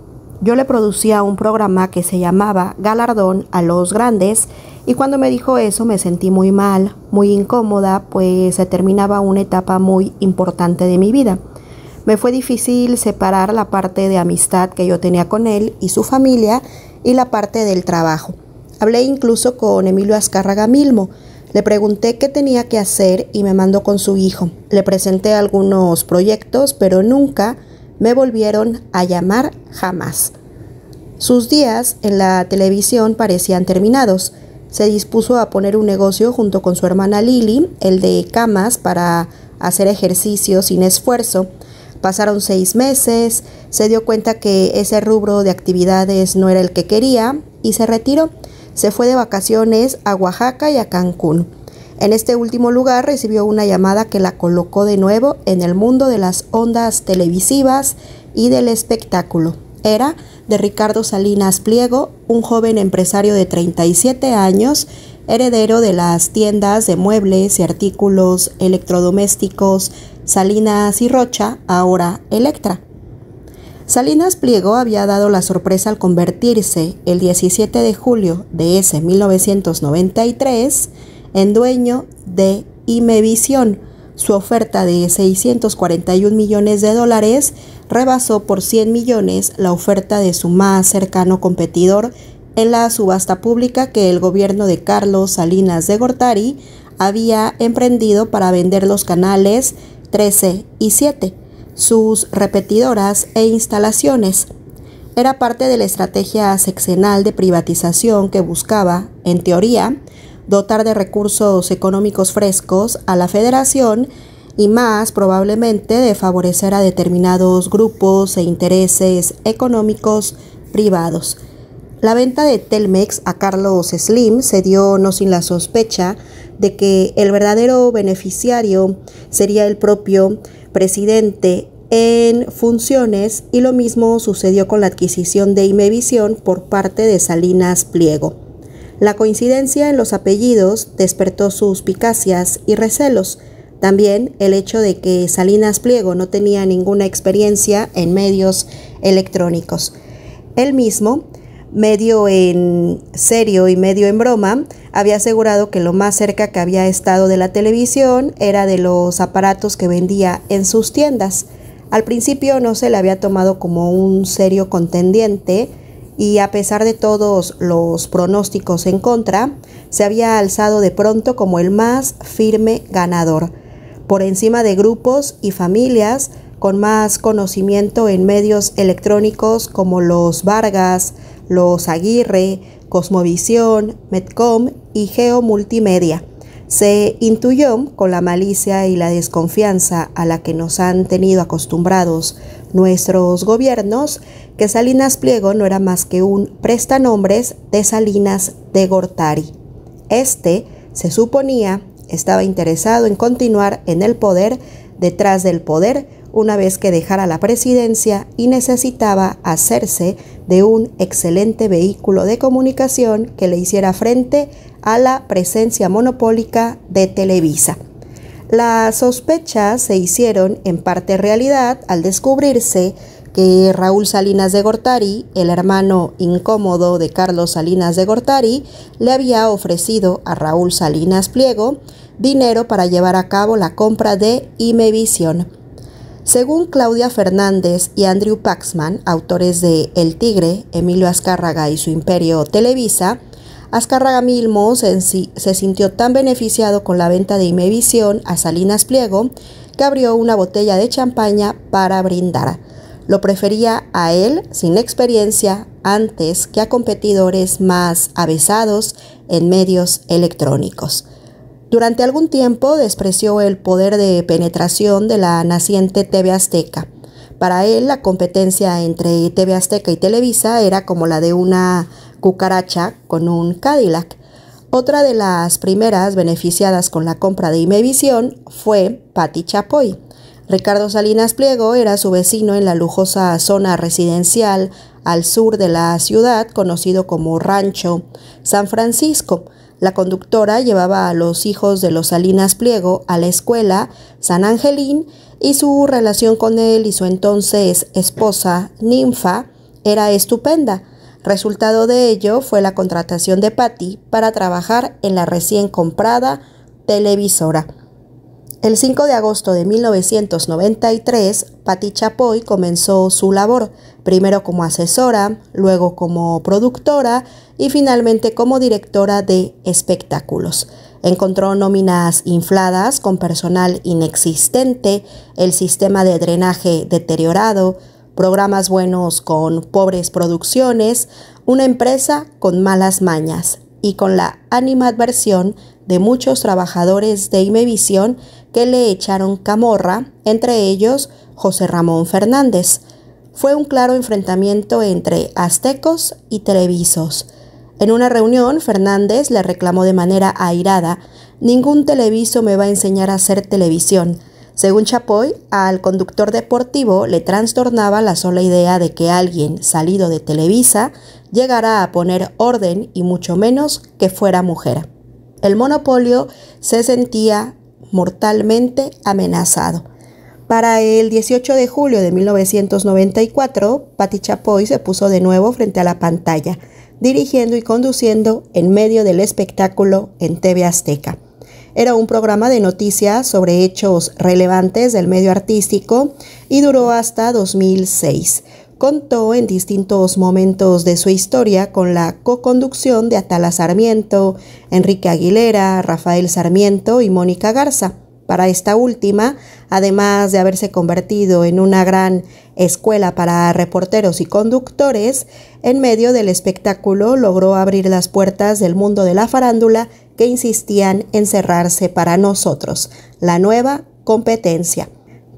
Speaker 1: Yo le producía un programa que se llamaba Galardón a los Grandes y cuando me dijo eso me sentí muy mal, muy incómoda, pues se terminaba una etapa muy importante de mi vida. Me fue difícil separar la parte de amistad que yo tenía con él y su familia y la parte del trabajo. Hablé incluso con Emilio Azcárraga Milmo. Le pregunté qué tenía que hacer y me mandó con su hijo. Le presenté algunos proyectos, pero nunca me volvieron a llamar jamás. Sus días en la televisión parecían terminados. Se dispuso a poner un negocio junto con su hermana Lili, el de camas para hacer ejercicio sin esfuerzo. Pasaron seis meses, se dio cuenta que ese rubro de actividades no era el que quería y se retiró se fue de vacaciones a Oaxaca y a Cancún. En este último lugar recibió una llamada que la colocó de nuevo en el mundo de las ondas televisivas y del espectáculo. Era de Ricardo Salinas Pliego, un joven empresario de 37 años, heredero de las tiendas de muebles y artículos electrodomésticos Salinas y Rocha, ahora Electra. Salinas Pliego había dado la sorpresa al convertirse el 17 de julio de ese 1993 en dueño de Imevisión. Su oferta de 641 millones de dólares rebasó por 100 millones la oferta de su más cercano competidor en la subasta pública que el gobierno de Carlos Salinas de Gortari había emprendido para vender los canales 13 y 7 sus repetidoras e instalaciones. Era parte de la estrategia sexenal de privatización que buscaba, en teoría, dotar de recursos económicos frescos a la federación y más probablemente de favorecer a determinados grupos e intereses económicos privados. La venta de Telmex a Carlos Slim se dio no sin la sospecha de que el verdadero beneficiario sería el propio presidente en funciones y lo mismo sucedió con la adquisición de Imevisión por parte de Salinas Pliego. La coincidencia en los apellidos despertó suspicacias y recelos. También el hecho de que Salinas Pliego no tenía ninguna experiencia en medios electrónicos. Él mismo medio en serio y medio en broma, había asegurado que lo más cerca que había estado de la televisión era de los aparatos que vendía en sus tiendas. Al principio no se le había tomado como un serio contendiente y a pesar de todos los pronósticos en contra, se había alzado de pronto como el más firme ganador, por encima de grupos y familias con más conocimiento en medios electrónicos como los Vargas, los Aguirre, Cosmovisión, Metcom y Geo Multimedia. Se intuyó, con la malicia y la desconfianza a la que nos han tenido acostumbrados nuestros gobiernos, que Salinas Pliego no era más que un prestanombres de Salinas de Gortari. Este, se suponía, estaba interesado en continuar en el poder detrás del poder una vez que dejara la presidencia y necesitaba hacerse de un excelente vehículo de comunicación que le hiciera frente a la presencia monopólica de Televisa. Las sospechas se hicieron en parte realidad al descubrirse que Raúl Salinas de Gortari, el hermano incómodo de Carlos Salinas de Gortari, le había ofrecido a Raúl Salinas Pliego dinero para llevar a cabo la compra de Imevisión según Claudia Fernández y Andrew Paxman, autores de El Tigre, Emilio Azcárraga y su imperio Televisa, Azcárraga Milmo se, sintió tan beneficiado con la venta de Imevisión a Salinas Pliego que abrió una botella de champaña para brindar. Lo prefería a él, sin experiencia, antes que a competidores más avesados en medios electrónicos. Durante algún tiempo despreció el poder de penetración de la naciente TV Azteca. Para él, la competencia entre TV Azteca y Televisa era como la de una cucaracha con un Cadillac. Otra de las primeras beneficiadas con la compra de Imevisión fue Patti Chapoy. Ricardo Salinas Pliego era su vecino en la lujosa zona residencial al sur de la ciudad, conocido como Rancho San Francisco. La conductora llevaba a los hijos de los Salinas Pliego a la escuela San Angelín y su relación con él y su entonces esposa, Ninfa, era estupenda. Resultado de ello fue la contratación de Patty para trabajar en la recién comprada televisora. El 5 de agosto de 1993, Pati Chapoy comenzó su labor, primero como asesora, luego como productora y finalmente como directora de espectáculos. Encontró nóminas infladas con personal inexistente, el sistema de drenaje deteriorado, programas buenos con pobres producciones, una empresa con malas mañas y con la animadversión de muchos trabajadores de Imevisión que le echaron camorra, entre ellos José Ramón Fernández. Fue un claro enfrentamiento entre aztecos y televisos. En una reunión, Fernández le reclamó de manera airada, ningún televiso me va a enseñar a hacer televisión. Según Chapoy, al conductor deportivo le trastornaba la sola idea de que alguien salido de Televisa llegara a poner orden y mucho menos que fuera mujer el monopolio se sentía mortalmente amenazado. Para el 18 de julio de 1994, Patti Chapoy se puso de nuevo frente a la pantalla, dirigiendo y conduciendo en medio del espectáculo en TV Azteca. Era un programa de noticias sobre hechos relevantes del medio artístico y duró hasta 2006 contó en distintos momentos de su historia con la co-conducción de Atala Sarmiento, Enrique Aguilera, Rafael Sarmiento y Mónica Garza. Para esta última, además de haberse convertido en una gran escuela para reporteros y conductores, en medio del espectáculo logró abrir las puertas del mundo de la farándula que insistían en cerrarse para nosotros, la nueva competencia.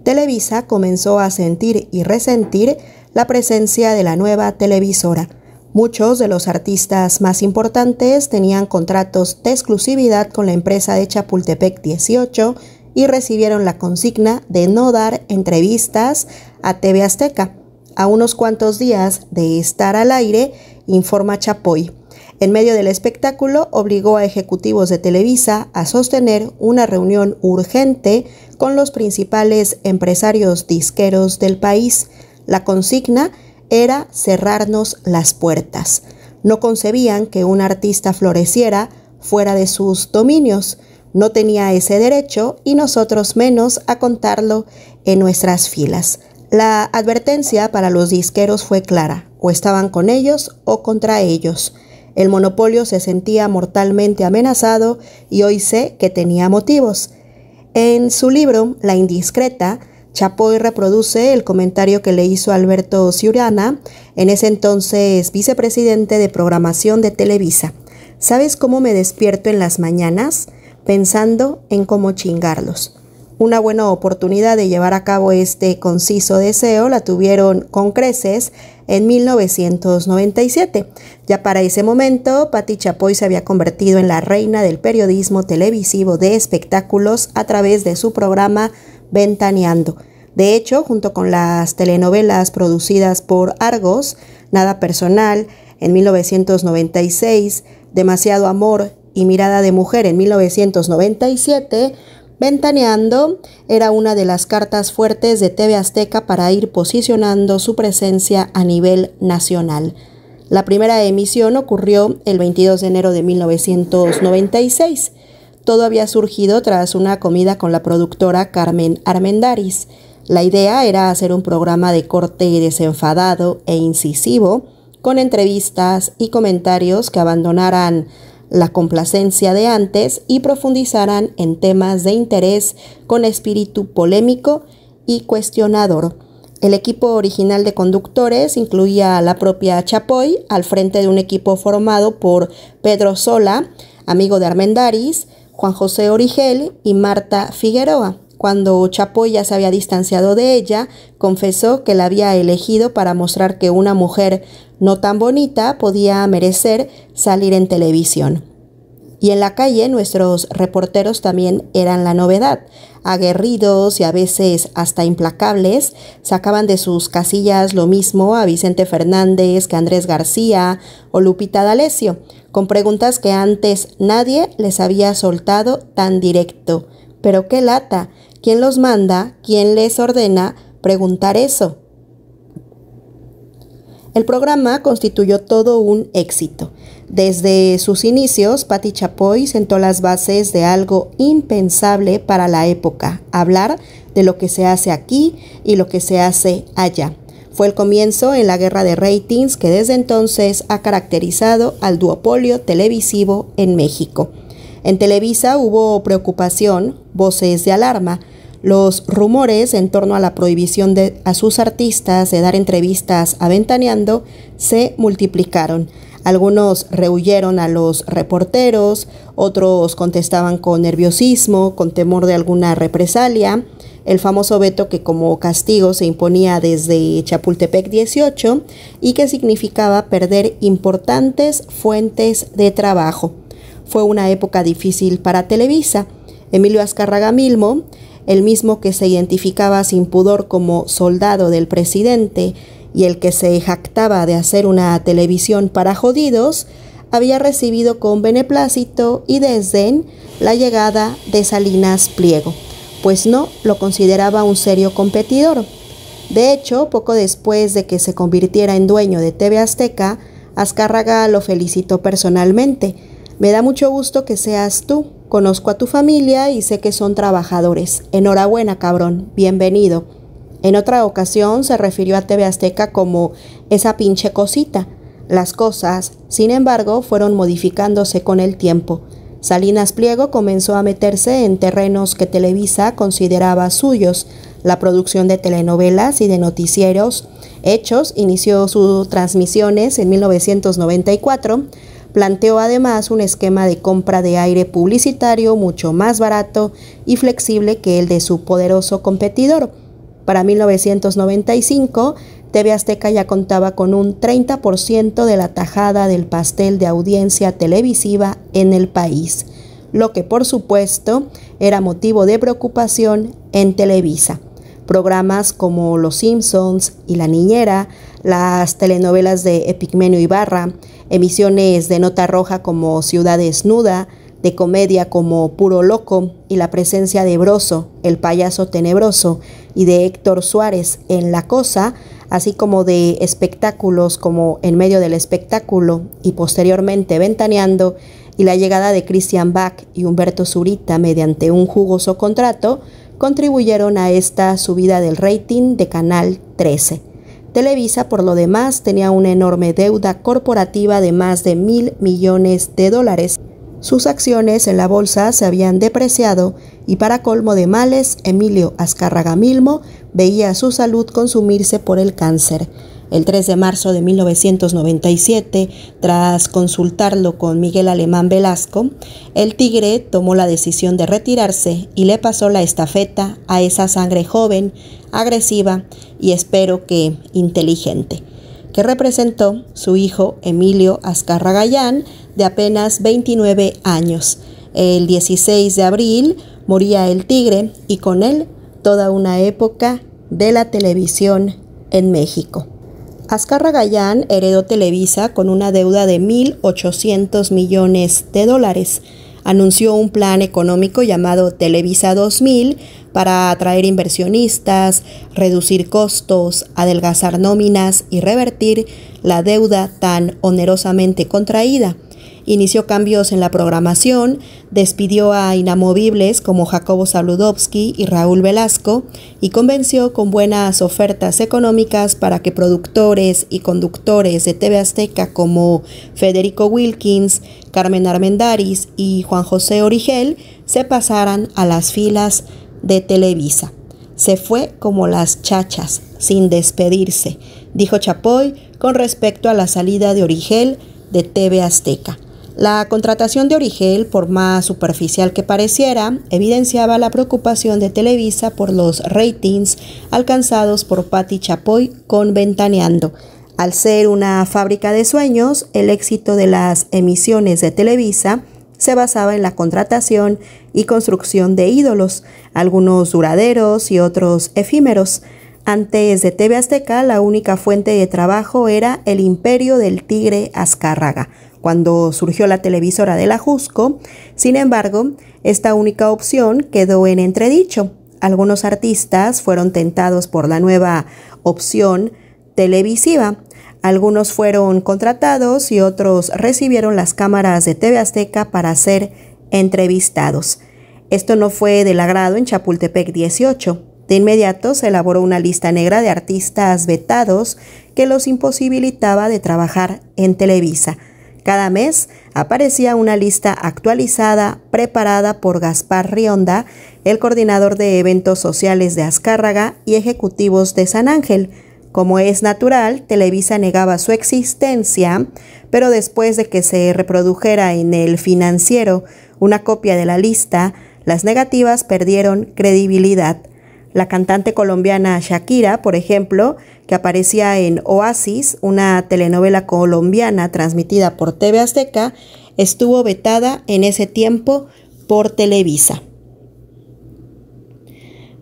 Speaker 1: Televisa comenzó a sentir y resentir la presencia de la nueva televisora. Muchos de los artistas más importantes tenían contratos de exclusividad con la empresa de Chapultepec 18 y recibieron la consigna de no dar entrevistas a TV Azteca. A unos cuantos días de estar al aire, informa Chapoy. En medio del espectáculo, obligó a ejecutivos de Televisa a sostener una reunión urgente con los principales empresarios disqueros del país. La consigna era cerrarnos las puertas. No concebían que un artista floreciera fuera de sus dominios. No tenía ese derecho y nosotros menos a contarlo en nuestras filas. La advertencia para los disqueros fue clara, o estaban con ellos o contra ellos. El monopolio se sentía mortalmente amenazado y hoy sé que tenía motivos. En su libro La indiscreta, Chapoy reproduce el comentario que le hizo Alberto Ciurana, en ese entonces vicepresidente de programación de Televisa. ¿Sabes cómo me despierto en las mañanas? Pensando en cómo chingarlos. Una buena oportunidad de llevar a cabo este conciso deseo la tuvieron con creces en 1997. Ya para ese momento, Patti Chapoy se había convertido en la reina del periodismo televisivo de espectáculos a través de su programa ventaneando. De hecho, junto con las telenovelas producidas por Argos, Nada Personal en 1996, Demasiado Amor y Mirada de Mujer en 1997, Ventaneando era una de las cartas fuertes de TV Azteca para ir posicionando su presencia a nivel nacional. La primera emisión ocurrió el 22 de enero de 1996. Todo había surgido tras una comida con la productora Carmen Armendaris. La idea era hacer un programa de corte desenfadado e incisivo, con entrevistas y comentarios que abandonaran la complacencia de antes y profundizaran en temas de interés con espíritu polémico y cuestionador. El equipo original de conductores incluía a la propia Chapoy al frente de un equipo formado por Pedro Sola, amigo de Armendaris, Juan José Origel y Marta Figueroa. Cuando Chapoya se había distanciado de ella, confesó que la había elegido para mostrar que una mujer no tan bonita podía merecer salir en televisión. Y en la calle nuestros reporteros también eran la novedad. Aguerridos y a veces hasta implacables, sacaban de sus casillas lo mismo a Vicente Fernández que Andrés García o Lupita D'Alessio con preguntas que antes nadie les había soltado tan directo. Pero qué lata, ¿quién los manda? ¿Quién les ordena preguntar eso? El programa constituyó todo un éxito. Desde sus inicios, Patti Chapoy sentó las bases de algo impensable para la época, hablar de lo que se hace aquí y lo que se hace allá. Fue el comienzo en la guerra de ratings que desde entonces ha caracterizado al duopolio televisivo en México. En Televisa hubo preocupación, voces de alarma, los rumores en torno a la prohibición de, a sus artistas de dar entrevistas aventaneando se multiplicaron. Algunos rehuyeron a los reporteros, otros contestaban con nerviosismo, con temor de alguna represalia. El famoso veto que como castigo se imponía desde Chapultepec 18 y que significaba perder importantes fuentes de trabajo. Fue una época difícil para Televisa. Emilio Azcárraga Milmo, el mismo que se identificaba sin pudor como soldado del presidente, y el que se jactaba de hacer una televisión para jodidos, había recibido con beneplácito y desdén la llegada de Salinas Pliego, pues no lo consideraba un serio competidor. De hecho, poco después de que se convirtiera en dueño de TV Azteca, Azcárraga lo felicitó personalmente. Me da mucho gusto que seas tú. Conozco a tu familia y sé que son trabajadores. Enhorabuena, cabrón. Bienvenido. En otra ocasión se refirió a TV Azteca como esa pinche cosita. Las cosas, sin embargo, fueron modificándose con el tiempo. Salinas Pliego comenzó a meterse en terrenos que Televisa consideraba suyos, la producción de telenovelas y de noticieros. Hechos inició sus transmisiones en 1994. Planteó además un esquema de compra de aire publicitario mucho más barato y flexible que el de su poderoso competidor para 1995, TV Azteca ya contaba con un 30% de la tajada del pastel de audiencia televisiva en el país, lo que por supuesto era motivo de preocupación en Televisa. Programas como Los Simpsons y La Niñera, las telenovelas de Epigmenio Ibarra, emisiones de nota roja como Ciudad Desnuda, de comedia como Puro Loco y la presencia de Broso, el payaso tenebroso, y de Héctor Suárez en La Cosa, así como de espectáculos como En medio del espectáculo y posteriormente Ventaneando, y la llegada de Christian Bach y Humberto Zurita mediante un jugoso contrato contribuyeron a esta subida del rating de Canal 13. Televisa, por lo demás, tenía una enorme deuda corporativa de más de mil millones de dólares sus acciones en la bolsa se habían depreciado y para colmo de males, Emilio Azcárraga Milmo veía su salud consumirse por el cáncer. El 3 de marzo de 1997, tras consultarlo con Miguel Alemán Velasco, el Tigre tomó la decisión de retirarse y le pasó la estafeta a esa sangre joven, agresiva y espero que inteligente, que representó su hijo Emilio Ascarragallán de apenas 29 años. El 16 de abril moría el tigre y con él toda una época de la televisión en México. Azcarra Gallán heredó Televisa con una deuda de 1.800 millones de dólares. Anunció un plan económico llamado Televisa 2000 para atraer inversionistas, reducir costos, adelgazar nóminas y revertir la deuda tan onerosamente contraída inició cambios en la programación, despidió a inamovibles como Jacobo Saludowski y Raúl Velasco y convenció con buenas ofertas económicas para que productores y conductores de TV Azteca como Federico Wilkins, Carmen Armendaris y Juan José Origel se pasaran a las filas de Televisa. Se fue como las chachas, sin despedirse, dijo Chapoy con respecto a la salida de Origel de TV Azteca. La contratación de Origel, por más superficial que pareciera, evidenciaba la preocupación de Televisa por los ratings alcanzados por Patti Chapoy con Ventaneando. Al ser una fábrica de sueños, el éxito de las emisiones de Televisa se basaba en la contratación y construcción de ídolos, algunos duraderos y otros efímeros. Antes de TV Azteca, la única fuente de trabajo era el imperio del tigre Azcárraga cuando surgió la televisora de la Jusco, sin embargo, esta única opción quedó en entredicho. Algunos artistas fueron tentados por la nueva opción televisiva. Algunos fueron contratados y otros recibieron las cámaras de TV Azteca para ser entrevistados. Esto no fue del agrado en Chapultepec 18. De inmediato se elaboró una lista negra de artistas vetados que los imposibilitaba de trabajar en Televisa. Cada mes aparecía una lista actualizada preparada por Gaspar Rionda, el coordinador de eventos sociales de Azcárraga y ejecutivos de San Ángel. Como es natural, Televisa negaba su existencia, pero después de que se reprodujera en el financiero una copia de la lista, las negativas perdieron credibilidad. La cantante colombiana Shakira, por ejemplo, que aparecía en Oasis, una telenovela colombiana transmitida por TV Azteca, estuvo vetada en ese tiempo por Televisa.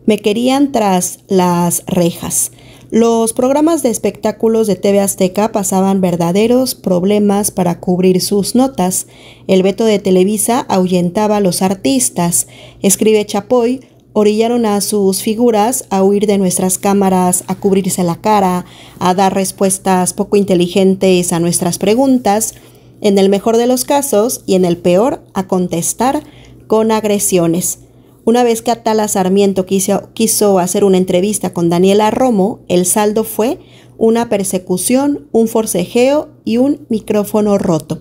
Speaker 1: Me querían tras las rejas. Los programas de espectáculos de TV Azteca pasaban verdaderos problemas para cubrir sus notas. El veto de Televisa ahuyentaba a los artistas. Escribe Chapoy, orillaron a sus figuras a huir de nuestras cámaras, a cubrirse la cara, a dar respuestas poco inteligentes a nuestras preguntas, en el mejor de los casos y en el peor, a contestar con agresiones. Una vez que Atala Sarmiento quiso, quiso, hacer una entrevista con Daniela Romo, el saldo fue una persecución, un forcejeo y un micrófono roto.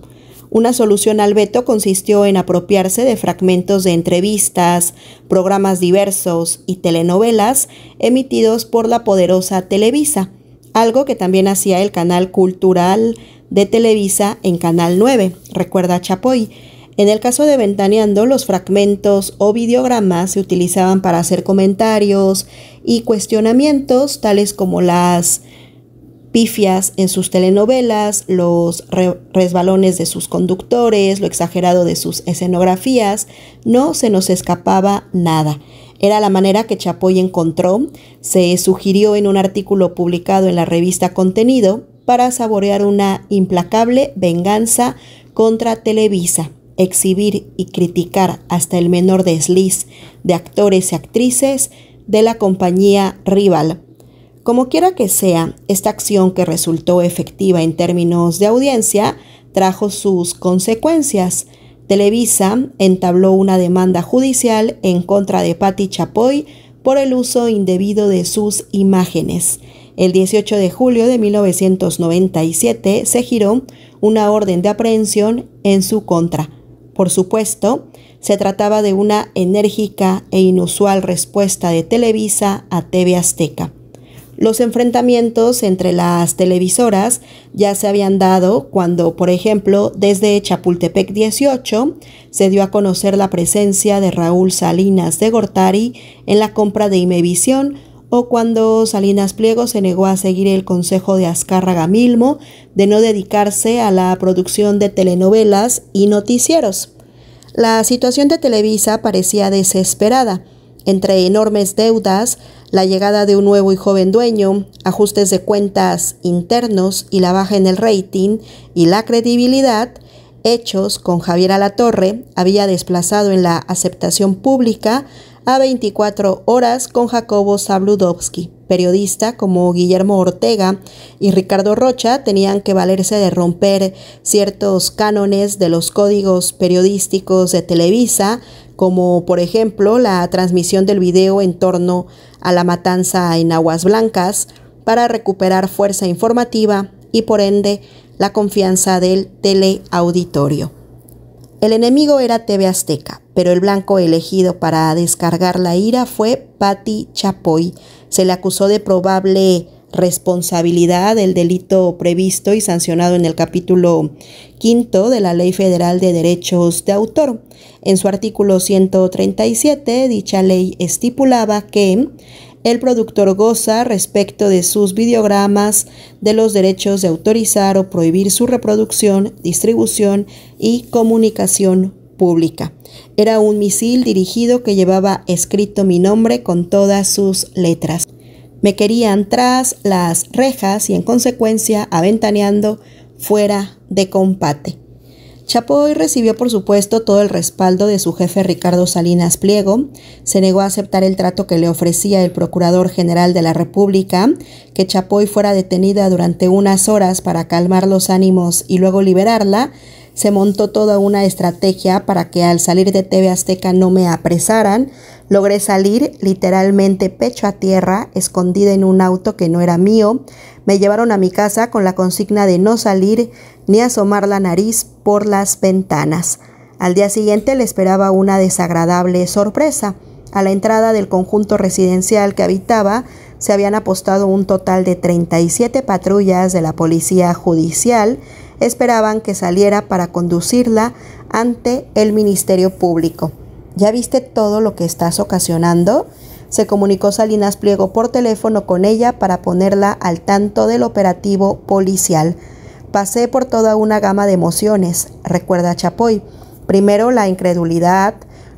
Speaker 1: Una solución al veto consistió en apropiarse de fragmentos de entrevistas, programas diversos y telenovelas emitidos por la poderosa Televisa, algo que también hacía el canal cultural de Televisa en Canal 9, recuerda Chapoy. En el caso de Ventaneando, los fragmentos o videogramas se utilizaban para hacer comentarios y cuestionamientos, tales como las pifias en sus telenovelas, los resbalones de sus conductores, lo exagerado de sus escenografías, no se nos escapaba nada. Era la manera que Chapoy encontró, se sugirió en un artículo publicado en la revista Contenido, para saborear una implacable venganza contra Televisa, exhibir y criticar hasta el menor desliz de actores y actrices de la compañía rival como quiera que sea, esta acción que resultó efectiva en términos de audiencia trajo sus consecuencias. Televisa entabló una demanda judicial en contra de Patti Chapoy por el uso indebido de sus imágenes. El 18 de julio de 1997 se giró una orden de aprehensión en su contra. Por supuesto, se trataba de una enérgica e inusual respuesta de Televisa a TV Azteca. Los enfrentamientos entre las televisoras ya se habían dado cuando, por ejemplo, desde Chapultepec 18 se dio a conocer la presencia de Raúl Salinas de Gortari en la compra de Imevisión o cuando Salinas Pliego se negó a seguir el consejo de Azcárraga Milmo de no dedicarse a la producción de telenovelas y noticieros. La situación de Televisa parecía desesperada entre enormes deudas, la llegada de un nuevo y joven dueño, ajustes de cuentas internos y la baja en el rating y la credibilidad, Hechos con Javier Alatorre había desplazado en la aceptación pública a 24 horas con Jacobo Zabludowski. Periodista como Guillermo Ortega y Ricardo Rocha tenían que valerse de romper ciertos cánones de los códigos periodísticos de Televisa como por ejemplo la transmisión del video en torno a la matanza en Aguas Blancas para recuperar fuerza informativa y por ende la confianza del teleauditorio. El enemigo era TV Azteca, pero el blanco elegido para descargar la ira fue Patti Chapoy. Se le acusó de probable responsabilidad del delito previsto y sancionado en el capítulo quinto de la Ley Federal de Derechos de Autor. En su artículo 137, dicha ley estipulaba que el productor goza respecto de sus videogramas de los derechos de autorizar o prohibir su reproducción, distribución y comunicación pública. Era un misil dirigido que llevaba escrito mi nombre con todas sus letras. Me querían tras las rejas y en consecuencia aventaneando fuera de combate. Chapoy recibió por supuesto todo el respaldo de su jefe Ricardo Salinas Pliego, se negó a aceptar el trato que le ofrecía el Procurador General de la República, que Chapoy fuera detenida durante unas horas para calmar los ánimos y luego liberarla, se montó toda una estrategia para que al salir de TV Azteca no me apresaran, Logré salir literalmente pecho a tierra, escondida en un auto que no era mío. Me llevaron a mi casa con la consigna de no salir ni asomar la nariz por las ventanas. Al día siguiente le esperaba una desagradable sorpresa. A la entrada del conjunto residencial que habitaba se habían apostado un total de 37 patrullas de la Policía Judicial. Esperaban que saliera para conducirla ante el Ministerio Público. ¿Ya viste todo lo que estás ocasionando? Se comunicó Salinas Pliego por teléfono con ella para ponerla al tanto del operativo policial. Pasé por toda una gama de emociones, recuerda Chapoy. Primero la incredulidad,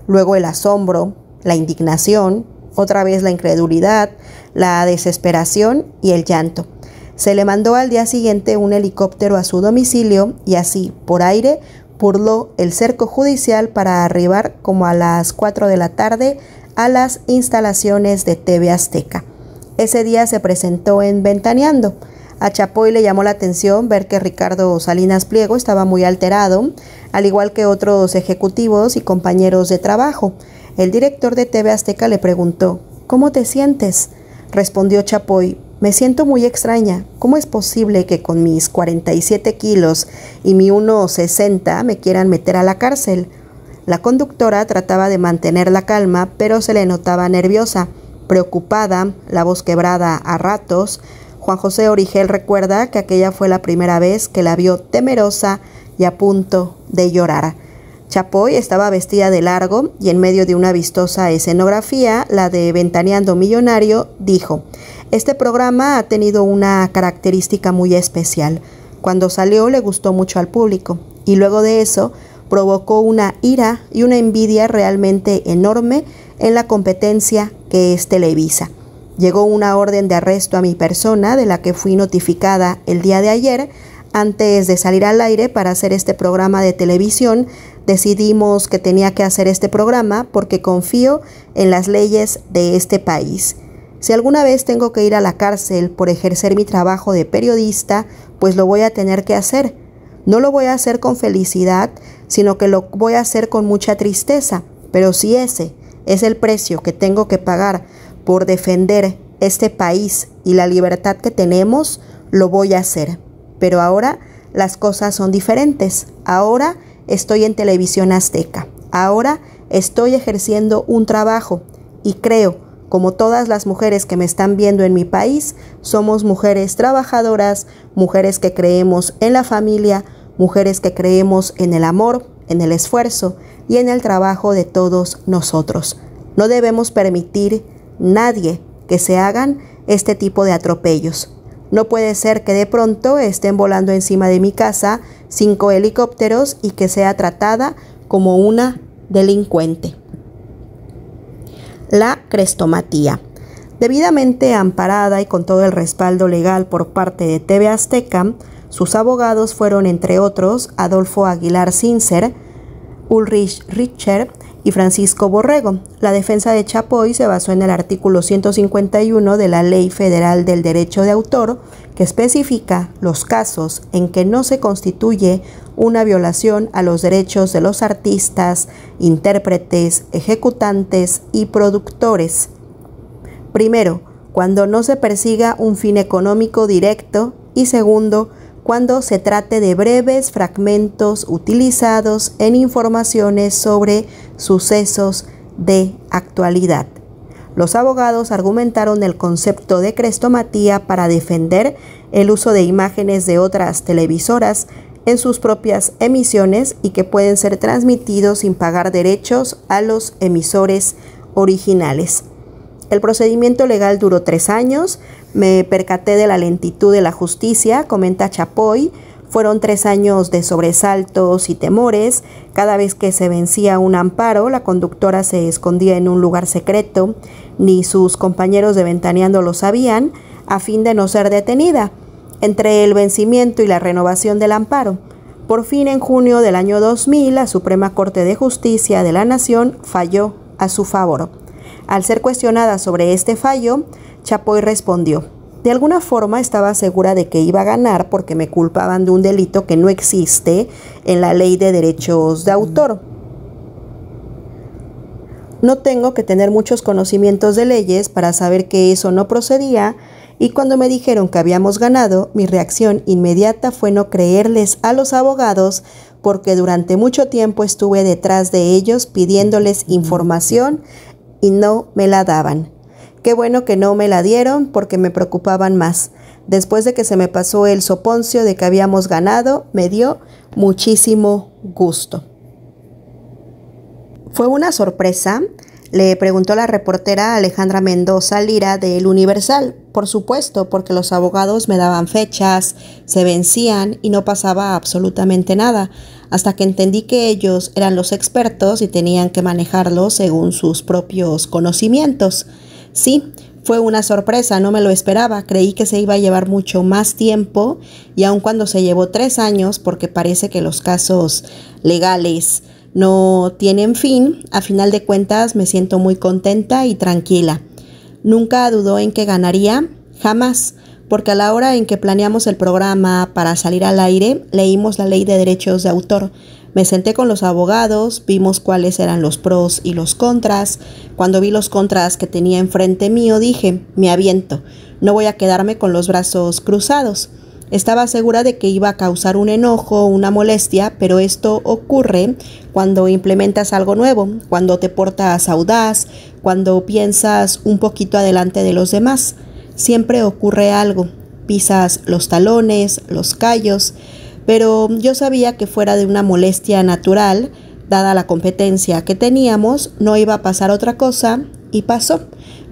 Speaker 1: luego el asombro, la indignación, otra vez la incredulidad, la desesperación y el llanto. Se le mandó al día siguiente un helicóptero a su domicilio y así, por aire, burló el cerco judicial para arribar como a las 4 de la tarde a las instalaciones de TV Azteca. Ese día se presentó en Ventaneando. A Chapoy le llamó la atención ver que Ricardo Salinas Pliego estaba muy alterado, al igual que otros ejecutivos y compañeros de trabajo. El director de TV Azteca le preguntó, ¿Cómo te sientes? Respondió Chapoy, me siento muy extraña. ¿Cómo es posible que con mis 47 kilos y mi 1,60 me quieran meter a la cárcel? La conductora trataba de mantener la calma, pero se le notaba nerviosa, preocupada, la voz quebrada a ratos. Juan José Origel recuerda que aquella fue la primera vez que la vio temerosa y a punto de llorar. Chapoy estaba vestida de largo y en medio de una vistosa escenografía, la de Ventaneando Millonario, dijo, Este programa ha tenido una característica muy especial. Cuando salió le gustó mucho al público y luego de eso provocó una ira y una envidia realmente enorme en la competencia que es Televisa. Llegó una orden de arresto a mi persona de la que fui notificada el día de ayer antes de salir al aire para hacer este programa de televisión Decidimos que tenía que hacer este programa porque confío en las leyes de este país. Si alguna vez tengo que ir a la cárcel por ejercer mi trabajo de periodista, pues lo voy a tener que hacer. No lo voy a hacer con felicidad, sino que lo voy a hacer con mucha tristeza. Pero si ese es el precio que tengo que pagar por defender este país y la libertad que tenemos, lo voy a hacer. Pero ahora las cosas son diferentes. Ahora estoy en televisión azteca. Ahora estoy ejerciendo un trabajo y creo, como todas las mujeres que me están viendo en mi país, somos mujeres trabajadoras, mujeres que creemos en la familia, mujeres que creemos en el amor, en el esfuerzo y en el trabajo de todos nosotros. No debemos permitir nadie que se hagan este tipo de atropellos. No puede ser que de pronto estén volando encima de mi casa cinco helicópteros y que sea tratada como una delincuente. La crestomatía. Debidamente amparada y con todo el respaldo legal por parte de TV Azteca, sus abogados fueron, entre otros, Adolfo Aguilar Sincer, Ulrich Richter, y Francisco Borrego. La defensa de Chapoy se basó en el artículo 151 de la Ley Federal del Derecho de Autor, que especifica los casos en que no se constituye una violación a los derechos de los artistas, intérpretes, ejecutantes y productores. Primero, cuando no se persiga un fin económico directo y segundo, cuando se trate de breves fragmentos utilizados en informaciones sobre sucesos de actualidad. Los abogados argumentaron el concepto de crestomatía para defender el uso de imágenes de otras televisoras en sus propias emisiones y que pueden ser transmitidos sin pagar derechos a los emisores originales. El procedimiento legal duró tres años, me percaté de la lentitud de la justicia, comenta Chapoy. Fueron tres años de sobresaltos y temores. Cada vez que se vencía un amparo, la conductora se escondía en un lugar secreto. Ni sus compañeros de ventaneando lo sabían, a fin de no ser detenida. Entre el vencimiento y la renovación del amparo. Por fin, en junio del año 2000, la Suprema Corte de Justicia de la Nación falló a su favor. Al ser cuestionada sobre este fallo, Chapoy respondió, de alguna forma estaba segura de que iba a ganar porque me culpaban de un delito que no existe en la ley de derechos de autor. No tengo que tener muchos conocimientos de leyes para saber que eso no procedía y cuando me dijeron que habíamos ganado, mi reacción inmediata fue no creerles a los abogados porque durante mucho tiempo estuve detrás de ellos pidiéndoles información no me la daban. Qué bueno que no me la dieron porque me preocupaban más. Después de que se me pasó el soponcio de que habíamos ganado, me dio muchísimo gusto. Fue una sorpresa, le preguntó la reportera Alejandra Mendoza Lira del Universal. Por supuesto, porque los abogados me daban fechas, se vencían y no pasaba absolutamente nada hasta que entendí que ellos eran los expertos y tenían que manejarlo según sus propios conocimientos. Sí, fue una sorpresa, no me lo esperaba, creí que se iba a llevar mucho más tiempo y aun cuando se llevó tres años, porque parece que los casos legales no tienen fin, a final de cuentas me siento muy contenta y tranquila. Nunca dudó en que ganaría, jamás porque a la hora en que planeamos el programa para salir al aire, leímos la ley de derechos de autor. Me senté con los abogados, vimos cuáles eran los pros y los contras. Cuando vi los contras que tenía enfrente mío, dije, me aviento, no voy a quedarme con los brazos cruzados. Estaba segura de que iba a causar un enojo, una molestia, pero esto ocurre cuando implementas algo nuevo, cuando te portas audaz, cuando piensas un poquito adelante de los demás siempre ocurre algo. Pisas los talones, los callos, pero yo sabía que fuera de una molestia natural, dada la competencia que teníamos, no iba a pasar otra cosa y pasó.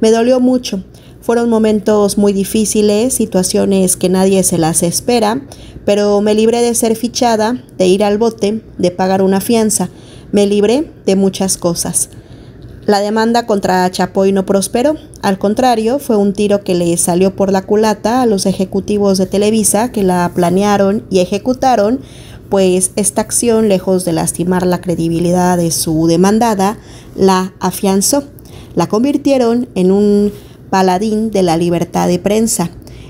Speaker 1: Me dolió mucho. Fueron momentos muy difíciles, situaciones que nadie se las espera, pero me libré de ser fichada, de ir al bote, de pagar una fianza. Me libré de muchas cosas. La demanda contra Chapoy no prosperó, al contrario, fue un tiro que le salió por la culata a los ejecutivos de Televisa que la planearon y ejecutaron, pues esta acción, lejos de lastimar la credibilidad de su demandada, la afianzó, la convirtieron en un paladín de la libertad de prensa,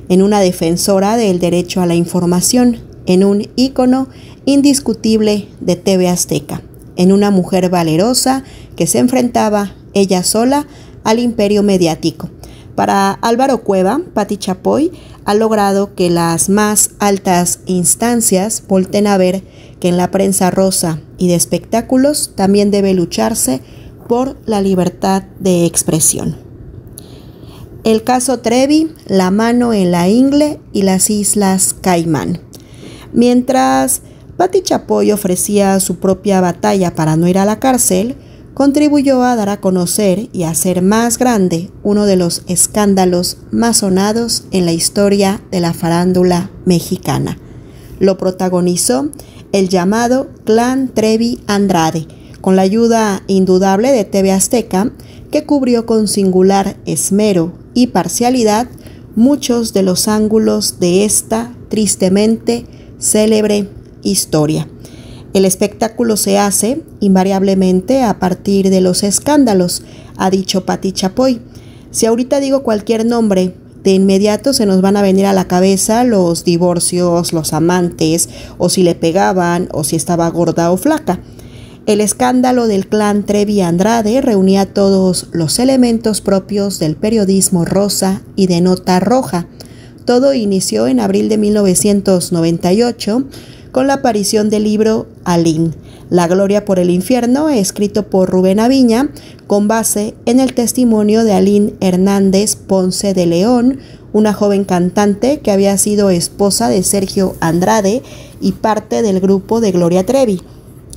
Speaker 1: en una defensora del derecho a la información, en un ícono indiscutible de TV Azteca, en una mujer valerosa, que se enfrentaba ella sola al imperio mediático. Para Álvaro Cueva, Pati Chapoy ha logrado que las más altas instancias volten a ver que en la prensa rosa y de espectáculos también debe lucharse por la libertad de expresión. El caso Trevi, la mano en la ingle y las islas Caimán. Mientras Patti Chapoy ofrecía su propia batalla para no ir a la cárcel, contribuyó a dar a conocer y a hacer más grande uno de los escándalos más sonados en la historia de la farándula mexicana. Lo protagonizó el llamado Clan Trevi Andrade, con la ayuda indudable de TV Azteca, que cubrió con singular esmero y parcialidad muchos de los ángulos de esta tristemente célebre historia. El espectáculo se hace invariablemente a partir de los escándalos, ha dicho Pati Chapoy. Si ahorita digo cualquier nombre, de inmediato se nos van a venir a la cabeza los divorcios, los amantes, o si le pegaban, o si estaba gorda o flaca. El escándalo del clan Trevi Andrade reunía todos los elementos propios del periodismo rosa y de nota roja. Todo inició en abril de 1998 con la aparición del libro Alín, La Gloria por el Infierno, escrito por Rubén Aviña, con base en el testimonio de Alín Hernández Ponce de León, una joven cantante que había sido esposa de Sergio Andrade y parte del grupo de Gloria Trevi.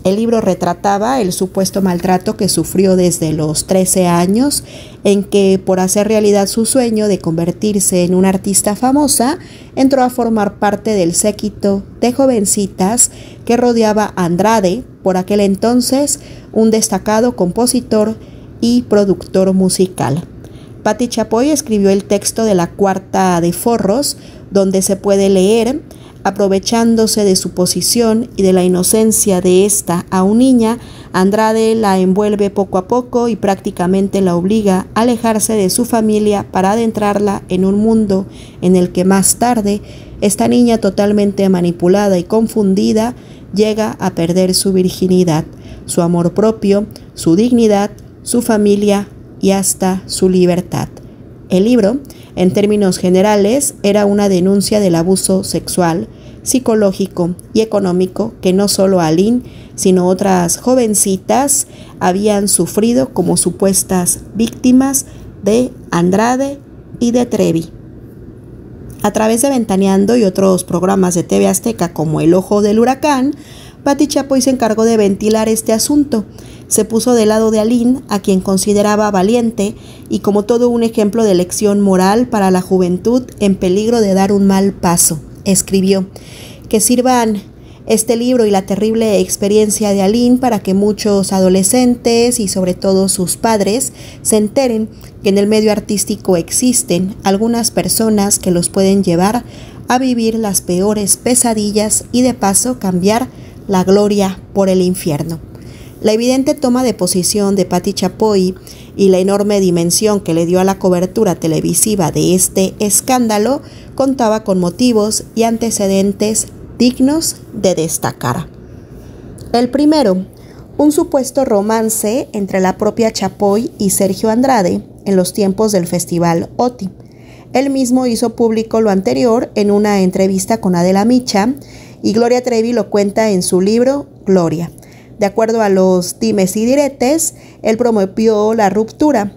Speaker 1: El libro retrataba el supuesto maltrato que sufrió desde los 13 años, en que por hacer realidad su sueño de convertirse en una artista famosa, entró a formar parte del séquito de jovencitas que rodeaba a Andrade, por aquel entonces un destacado compositor y productor musical. Patti Chapoy escribió el texto de la cuarta de Forros, donde se puede leer Aprovechándose de su posición y de la inocencia de esta un niña, Andrade la envuelve poco a poco y prácticamente la obliga a alejarse de su familia para adentrarla en un mundo en el que más tarde esta niña totalmente manipulada y confundida llega a perder su virginidad, su amor propio, su dignidad, su familia y hasta su libertad. El libro, en términos generales, era una denuncia del abuso sexual, psicológico y económico que no solo Aline, sino otras jovencitas habían sufrido como supuestas víctimas de Andrade y de Trevi. A través de Ventaneando y otros programas de TV Azteca como El Ojo del Huracán, Patti Chapoy se encargó de ventilar este asunto. Se puso de lado de Aline, a quien consideraba valiente y como todo un ejemplo de lección moral para la juventud en peligro de dar un mal paso escribió, que sirvan este libro y la terrible experiencia de Aline para que muchos adolescentes y sobre todo sus padres se enteren que en el medio artístico existen algunas personas que los pueden llevar a vivir las peores pesadillas y de paso cambiar la gloria por el infierno. La evidente toma de posición de Patti Chapoy y la enorme dimensión que le dio a la cobertura televisiva de este escándalo contaba con motivos y antecedentes dignos de destacar. El primero, un supuesto romance entre la propia Chapoy y Sergio Andrade en los tiempos del Festival OTI. Él mismo hizo público lo anterior en una entrevista con Adela Micha y Gloria Trevi lo cuenta en su libro Gloria. De acuerdo a los times y diretes, él promovió la ruptura.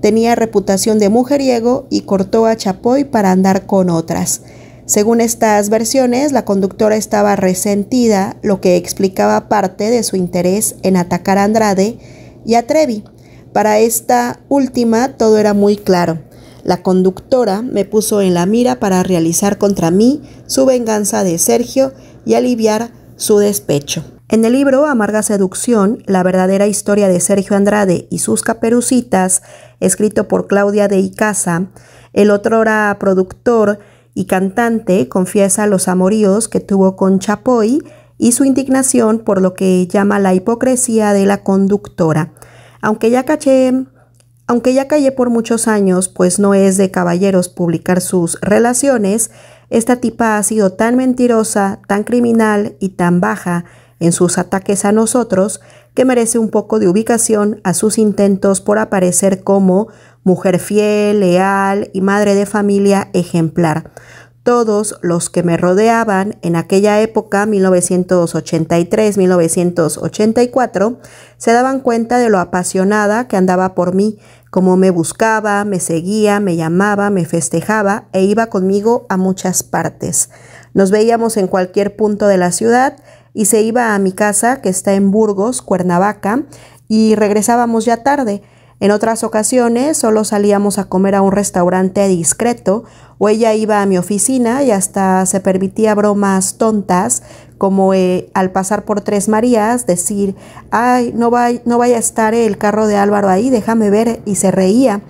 Speaker 1: Tenía reputación de mujeriego y cortó a Chapoy para andar con otras. Según estas versiones, la conductora estaba resentida, lo que explicaba parte de su interés en atacar a Andrade y a Trevi. Para esta última todo era muy claro. La conductora me puso en la mira para realizar contra mí su venganza de Sergio y aliviar su despecho. En el libro Amarga Seducción, la verdadera historia de Sergio Andrade y sus caperucitas, escrito por Claudia de Icaza, el otrora productor y cantante confiesa los amoríos que tuvo con Chapoy y su indignación por lo que llama la hipocresía de la conductora. Aunque ya caché, aunque ya callé por muchos años, pues no es de caballeros publicar sus relaciones, esta tipa ha sido tan mentirosa, tan criminal y tan baja en sus ataques a nosotros, que merece un poco de ubicación a sus intentos por aparecer como mujer fiel, leal y madre de familia ejemplar. Todos los que me rodeaban en aquella época, 1983-1984, se daban cuenta de lo apasionada que andaba por mí, cómo me buscaba, me seguía, me llamaba, me festejaba e iba conmigo a muchas partes. Nos veíamos en cualquier punto de la ciudad y se iba a mi casa, que está en Burgos, Cuernavaca, y regresábamos ya tarde. En otras ocasiones solo salíamos a comer a un restaurante discreto o ella iba a mi oficina y hasta se permitía bromas tontas como eh, al pasar por Tres Marías decir, ay, no, no vaya a estar el carro de Álvaro ahí, déjame ver, y se reía.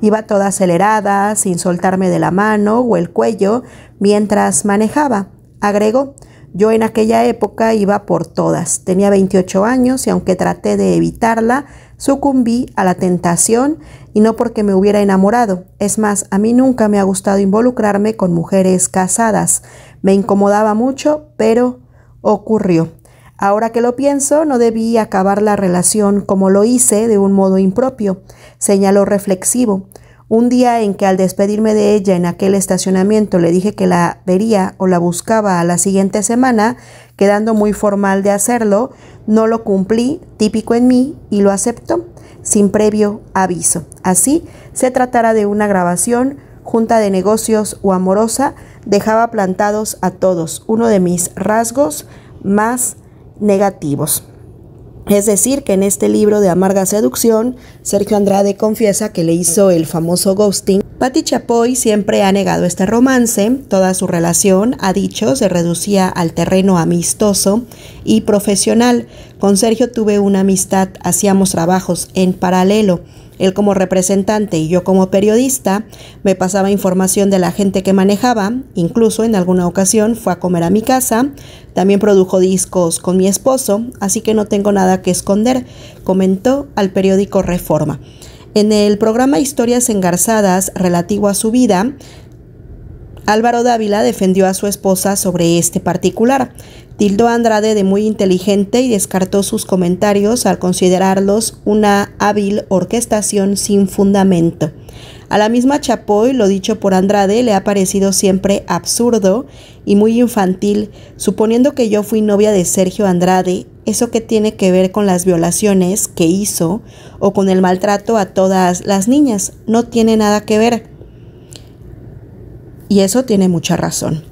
Speaker 1: Iba toda acelerada, sin soltarme de la mano o el cuello, mientras manejaba. Agregó, yo en aquella época iba por todas. Tenía 28 años y aunque traté de evitarla, sucumbí a la tentación y no porque me hubiera enamorado. Es más, a mí nunca me ha gustado involucrarme con mujeres casadas. Me incomodaba mucho, pero ocurrió. Ahora que lo pienso, no debí acabar la relación como lo hice de un modo impropio, señaló reflexivo. Un día en que al despedirme de ella en aquel estacionamiento le dije que la vería o la buscaba a la siguiente semana, quedando muy formal de hacerlo, no lo cumplí, típico en mí, y lo acepto, sin previo aviso. Así, se tratara de una grabación, junta de negocios o amorosa, dejaba plantados a todos, uno de mis rasgos más negativos. Es decir, que en este libro de Amarga Seducción, Sergio Andrade confiesa que le hizo el famoso ghosting. Patti Chapoy siempre ha negado este romance, toda su relación, ha dicho, se reducía al terreno amistoso y profesional. Con Sergio tuve una amistad, hacíamos trabajos en paralelo. Él como representante y yo como periodista me pasaba información de la gente que manejaba, incluso en alguna ocasión fue a comer a mi casa, también produjo discos con mi esposo, así que no tengo nada que esconder, comentó al periódico Reforma. En el programa Historias Engarzadas relativo a su vida, Álvaro Dávila defendió a su esposa sobre este particular. Tildó Andrade de muy inteligente y descartó sus comentarios al considerarlos una hábil orquestación sin fundamento. A la misma Chapoy, lo dicho por Andrade, le ha parecido siempre absurdo y muy infantil, suponiendo que yo fui novia de Sergio Andrade, eso que tiene que ver con las violaciones que hizo o con el maltrato a todas las niñas, no tiene nada que ver. Y eso tiene mucha razón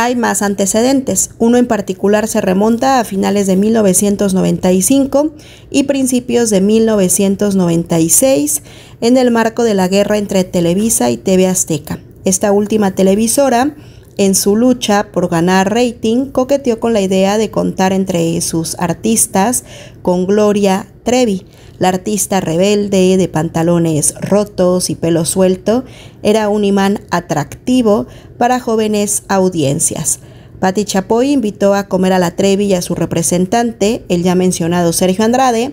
Speaker 1: hay más antecedentes. Uno en particular se remonta a finales de 1995 y principios de 1996 en el marco de la guerra entre Televisa y TV Azteca. Esta última televisora en su lucha por ganar rating, coqueteó con la idea de contar entre sus artistas con Gloria Trevi, la artista rebelde, de pantalones rotos y pelo suelto, era un imán atractivo para jóvenes audiencias. Patti Chapoy invitó a comer a la Trevi y a su representante, el ya mencionado Sergio Andrade,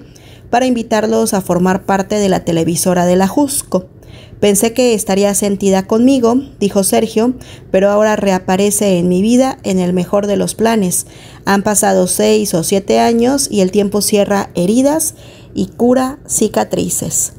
Speaker 1: para invitarlos a formar parte de la televisora de la Jusco. Pensé que estaría sentida conmigo, dijo Sergio, pero ahora reaparece en mi vida en el mejor de los planes. Han pasado seis o siete años y el tiempo cierra heridas y cura cicatrices.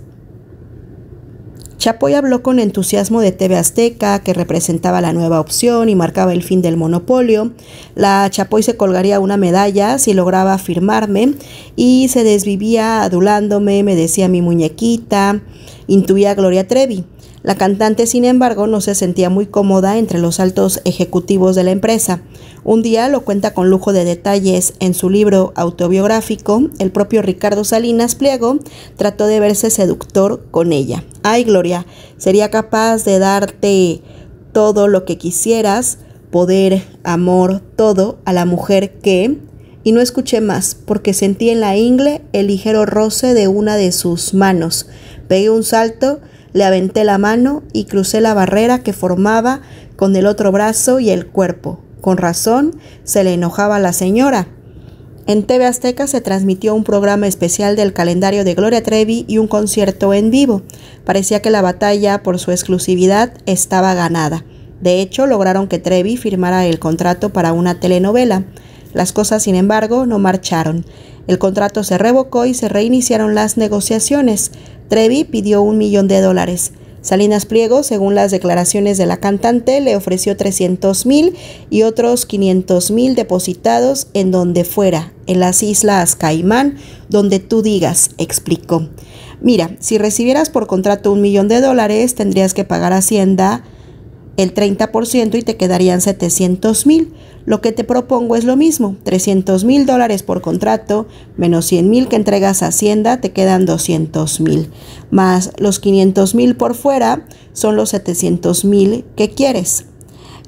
Speaker 1: Chapoy habló con entusiasmo de TV Azteca, que representaba la nueva opción y marcaba el fin del monopolio. La Chapoy se colgaría una medalla si lograba firmarme y se desvivía adulándome, me decía mi muñequita, intuía Gloria Trevi. La cantante, sin embargo, no se sentía muy cómoda entre los altos ejecutivos de la empresa. Un día lo cuenta con lujo de detalles en su libro autobiográfico, el propio Ricardo Salinas Pliego trató de verse seductor con ella. Ay, Gloria, sería capaz de darte todo lo que quisieras, poder, amor, todo a la mujer que... Y no escuché más, porque sentí en la ingle el ligero roce de una de sus manos. Pegué un salto, le aventé la mano y crucé la barrera que formaba con el otro brazo y el cuerpo. Con razón, se le enojaba la señora. En TV Azteca se transmitió un programa especial del calendario de Gloria Trevi y un concierto en vivo. Parecía que la batalla por su exclusividad estaba ganada. De hecho, lograron que Trevi firmara el contrato para una telenovela. Las cosas, sin embargo, no marcharon. El contrato se revocó y se reiniciaron las negociaciones. Trevi pidió un millón de dólares. Salinas Pliego, según las declaraciones de la cantante, le ofreció 300 mil y otros 500 mil depositados en donde fuera, en las islas Caimán, donde tú digas, explicó. Mira, si recibieras por contrato un millón de dólares, tendrías que pagar Hacienda el 30% y te quedarían 700 mil. Lo que te propongo es lo mismo, 300 mil dólares por contrato, menos 100 mil que entregas a Hacienda, te quedan 200 mil, más los 500 mil por fuera son los 700 mil que quieres.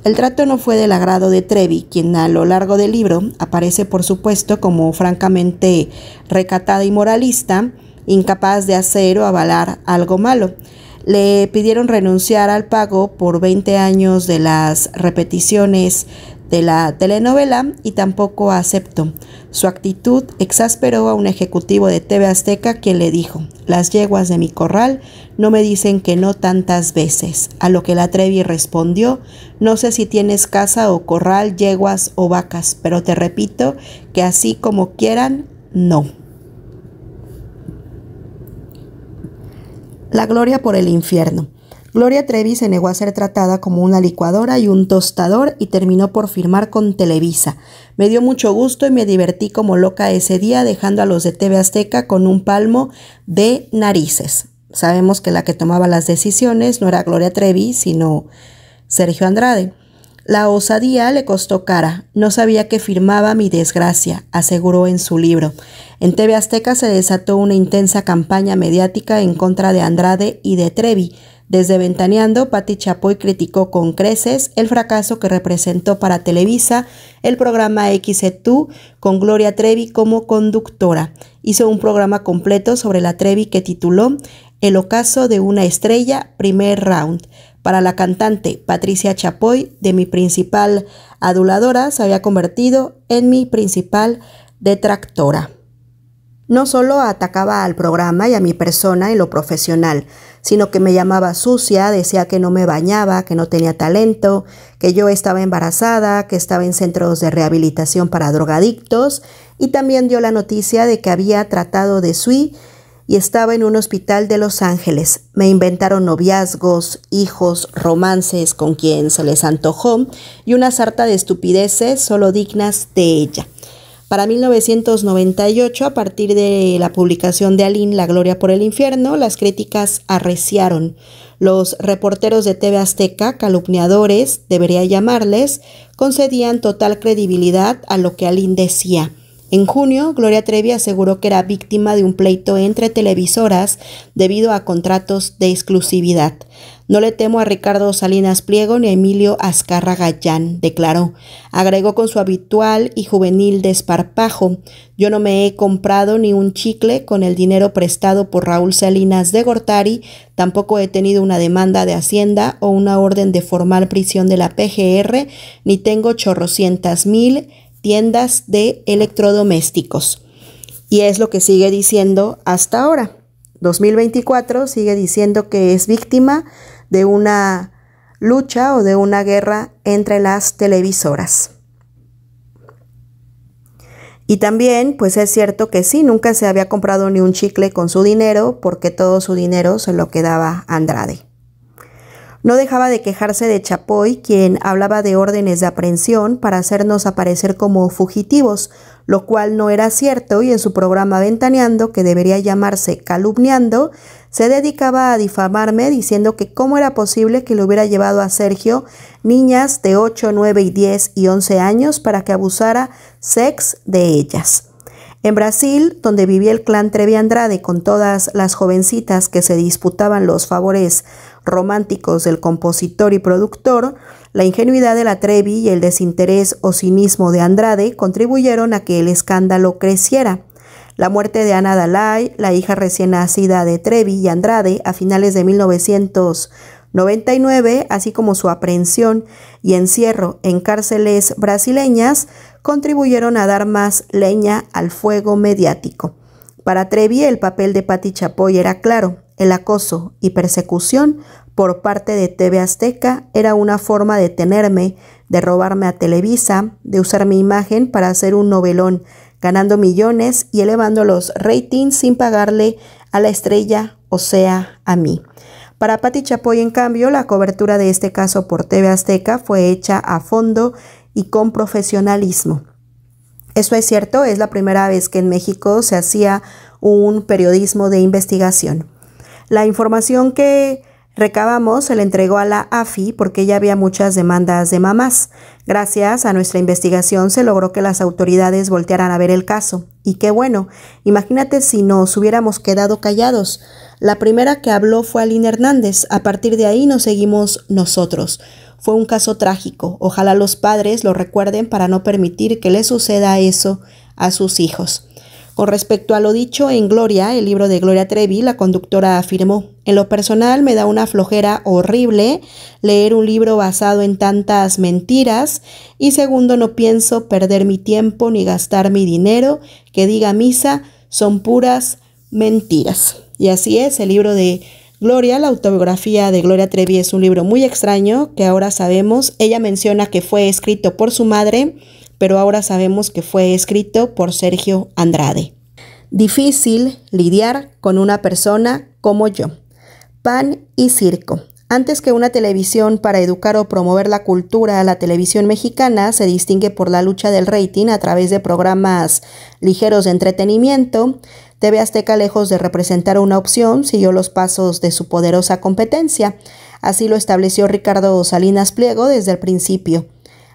Speaker 1: El trato no fue del agrado de Trevi, quien a lo largo del libro aparece por supuesto como francamente recatada y moralista, incapaz de hacer o avalar algo malo le pidieron renunciar al pago por 20 años de las repeticiones de la telenovela y tampoco aceptó. Su actitud exasperó a un ejecutivo de TV Azteca quien le dijo, las yeguas de mi corral no me dicen que no tantas veces, a lo que la Trevi respondió, no sé si tienes casa o corral, yeguas o vacas, pero te repito que así como quieran, no. La gloria por el infierno. Gloria Trevi se negó a ser tratada como una licuadora y un tostador y terminó por firmar con Televisa. Me dio mucho gusto y me divertí como loca ese día dejando a los de TV Azteca con un palmo de narices. Sabemos que la que tomaba las decisiones no era Gloria Trevi, sino Sergio Andrade. La osadía le costó cara, no sabía que firmaba mi desgracia, aseguró en su libro. En TV Azteca se desató una intensa campaña mediática en contra de Andrade y de Trevi. Desde Ventaneando, Patti Chapoy criticó con creces el fracaso que representó para Televisa el programa XE2 con Gloria Trevi como conductora. Hizo un programa completo sobre la Trevi que tituló El ocaso de una estrella, primer round para la cantante Patricia Chapoy, de mi principal aduladora, se había convertido en mi principal detractora. No solo atacaba al programa y a mi persona en lo profesional, sino que me llamaba sucia, decía que no me bañaba, que no tenía talento, que yo estaba embarazada, que estaba en centros de rehabilitación para drogadictos y también dio la noticia de que había tratado de SUI y estaba en un hospital de Los Ángeles. Me inventaron noviazgos, hijos, romances con quien se les antojó y una sarta de estupideces solo dignas de ella. Para 1998, a partir de la publicación de Aline La Gloria por el Infierno, las críticas arreciaron. Los reporteros de TV Azteca, calumniadores, debería llamarles, concedían total credibilidad a lo que Aline decía. En junio, Gloria Trevi aseguró que era víctima de un pleito entre televisoras debido a contratos de exclusividad. No le temo a Ricardo Salinas Pliego ni a Emilio Azcarra Gallán, declaró. Agregó con su habitual y juvenil desparpajo, yo no me he comprado ni un chicle con el dinero prestado por Raúl Salinas de Gortari, tampoco he tenido una demanda de Hacienda o una orden de formal prisión de la PGR, ni tengo chorrocientas mil tiendas de electrodomésticos. Y es lo que sigue diciendo hasta ahora. 2024 sigue diciendo que es víctima de una lucha o de una guerra entre las televisoras. Y también, pues es cierto que sí, nunca se había comprado ni un chicle con su dinero porque todo su dinero se lo quedaba Andrade. No dejaba de quejarse de Chapoy, quien hablaba de órdenes de aprehensión para hacernos aparecer como fugitivos, lo cual no era cierto y en su programa Ventaneando, que debería llamarse Calumniando, se dedicaba a difamarme diciendo que cómo era posible que le hubiera llevado a Sergio niñas de 8, 9 y 10 y 11 años para que abusara sex de ellas. En Brasil, donde vivía el clan Trevi Andrade con todas las jovencitas que se disputaban los favores románticos del compositor y productor, la ingenuidad de la Trevi y el desinterés o cinismo de Andrade contribuyeron a que el escándalo creciera. La muerte de Ana Dalai, la hija recién nacida de Trevi y Andrade, a finales de 1999, así como su aprehensión y encierro en cárceles brasileñas, contribuyeron a dar más leña al fuego mediático. Para Trevi, el papel de Patti Chapoy era claro el acoso y persecución por parte de TV Azteca era una forma de tenerme, de robarme a Televisa, de usar mi imagen para hacer un novelón, ganando millones y elevando los ratings sin pagarle a la estrella, o sea, a mí. Para Patti Chapoy, en cambio, la cobertura de este caso por TV Azteca fue hecha a fondo y con profesionalismo. Eso es cierto, es la primera vez que en México se hacía un periodismo de investigación. La información que recabamos se la entregó a la AFI porque ya había muchas demandas de mamás. Gracias a nuestra investigación se logró que las autoridades voltearan a ver el caso. Y qué bueno, imagínate si nos hubiéramos quedado callados. La primera que habló fue Aline Hernández, a partir de ahí nos seguimos nosotros. Fue un caso trágico, ojalá los padres lo recuerden para no permitir que le suceda eso a sus hijos. Con respecto a lo dicho en Gloria, el libro de Gloria Trevi, la conductora afirmó, en lo personal me da una flojera horrible leer un libro basado en tantas mentiras y segundo no pienso perder mi tiempo ni gastar mi dinero, que diga misa, son puras mentiras. Y así es, el libro de Gloria, la autobiografía de Gloria Trevi es un libro muy extraño que ahora sabemos. Ella menciona que fue escrito por su madre, pero ahora sabemos que fue escrito por Sergio Andrade. Difícil lidiar con una persona como yo. Pan y circo. Antes que una televisión para educar o promover la cultura, la televisión mexicana se distingue por la lucha del rating a través de programas ligeros de entretenimiento. TV Azteca, lejos de representar una opción, siguió los pasos de su poderosa competencia. Así lo estableció Ricardo Salinas Pliego desde el principio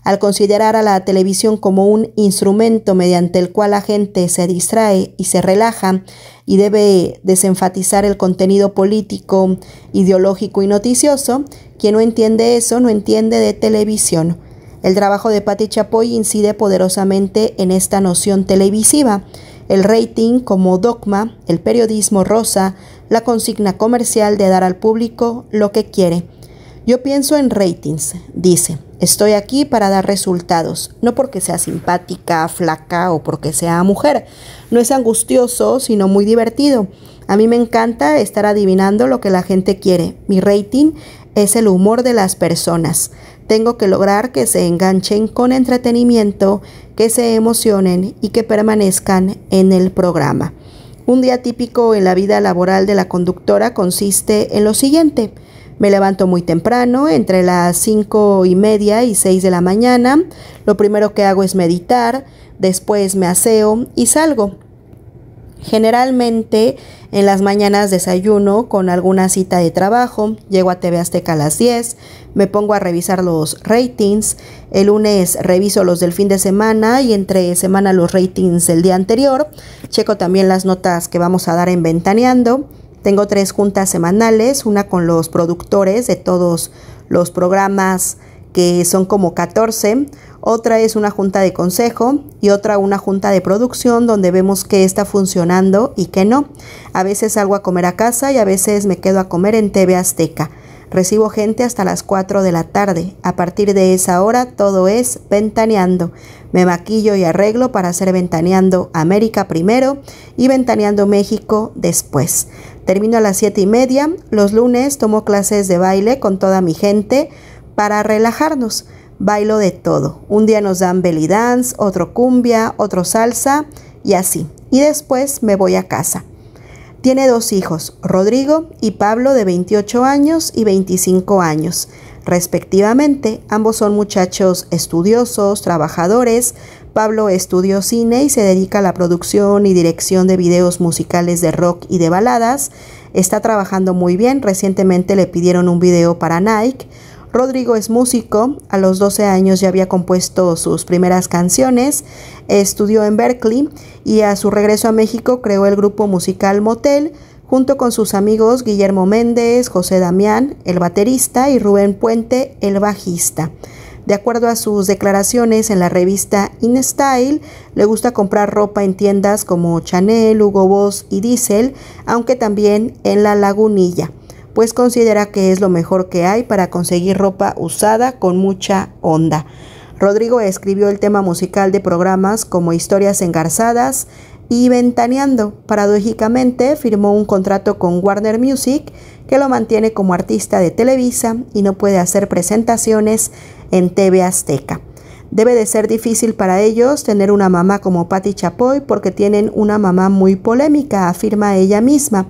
Speaker 1: al considerar a la televisión como un instrumento mediante el cual la gente se distrae y se relaja y debe desenfatizar el contenido político, ideológico y noticioso, quien no entiende eso no entiende de televisión. El trabajo de Patti Chapoy incide poderosamente en esta noción televisiva. El rating como dogma, el periodismo rosa, la consigna comercial de dar al público lo que quiere. Yo pienso en ratings, dice. Estoy aquí para dar resultados, no porque sea simpática, flaca o porque sea mujer. No es angustioso, sino muy divertido. A mí me encanta estar adivinando lo que la gente quiere. Mi rating es el humor de las personas. Tengo que lograr que se enganchen con entretenimiento, que se emocionen y que permanezcan en el programa. Un día típico en la vida laboral de la conductora consiste en lo siguiente. Me levanto muy temprano, entre las 5 y media y 6 de la mañana. Lo primero que hago es meditar, después me aseo y salgo. Generalmente en las mañanas desayuno con alguna cita de trabajo, llego a TV Azteca a las 10, me pongo a revisar los ratings, el lunes reviso los del fin de semana y entre semana los ratings del día anterior, checo también las notas que vamos a dar en Ventaneando, tengo tres juntas semanales, una con los productores de todos los programas que son como 14, otra es una junta de consejo y otra una junta de producción donde vemos qué está funcionando y qué no. A veces salgo a comer a casa y a veces me quedo a comer en TV Azteca. Recibo gente hasta las 4 de la tarde. A partir de esa hora todo es ventaneando. Me maquillo y arreglo para hacer ventaneando América primero y ventaneando México después. Termino a las 7 y media. Los lunes tomo clases de baile con toda mi gente para relajarnos. Bailo de todo. Un día nos dan belly dance, otro cumbia, otro salsa y así. Y después me voy a casa. Tiene dos hijos, Rodrigo y Pablo de 28 años y 25 años, respectivamente. Ambos son muchachos estudiosos, trabajadores. Pablo estudió cine y se dedica a la producción y dirección de videos musicales de rock y de baladas. Está trabajando muy bien. Recientemente le pidieron un video para Nike. Rodrigo es músico, a los 12 años ya había compuesto sus primeras canciones, estudió en Berkeley y a su regreso a México creó el grupo musical Motel junto con sus amigos Guillermo Méndez, José Damián, el baterista, y Rubén Puente, el bajista. De acuerdo a sus declaraciones en la revista InStyle, le gusta comprar ropa en tiendas como Chanel, Hugo Boss y Diesel, aunque también en La Lagunilla pues considera que es lo mejor que hay para conseguir ropa usada con mucha onda. Rodrigo escribió el tema musical de programas como Historias Engarzadas y Ventaneando. Paradójicamente firmó un contrato con Warner Music que lo mantiene como artista de Televisa y no puede hacer presentaciones en TV Azteca. Debe de ser difícil para ellos tener una mamá como Patti Chapoy porque tienen una mamá muy polémica, afirma ella misma.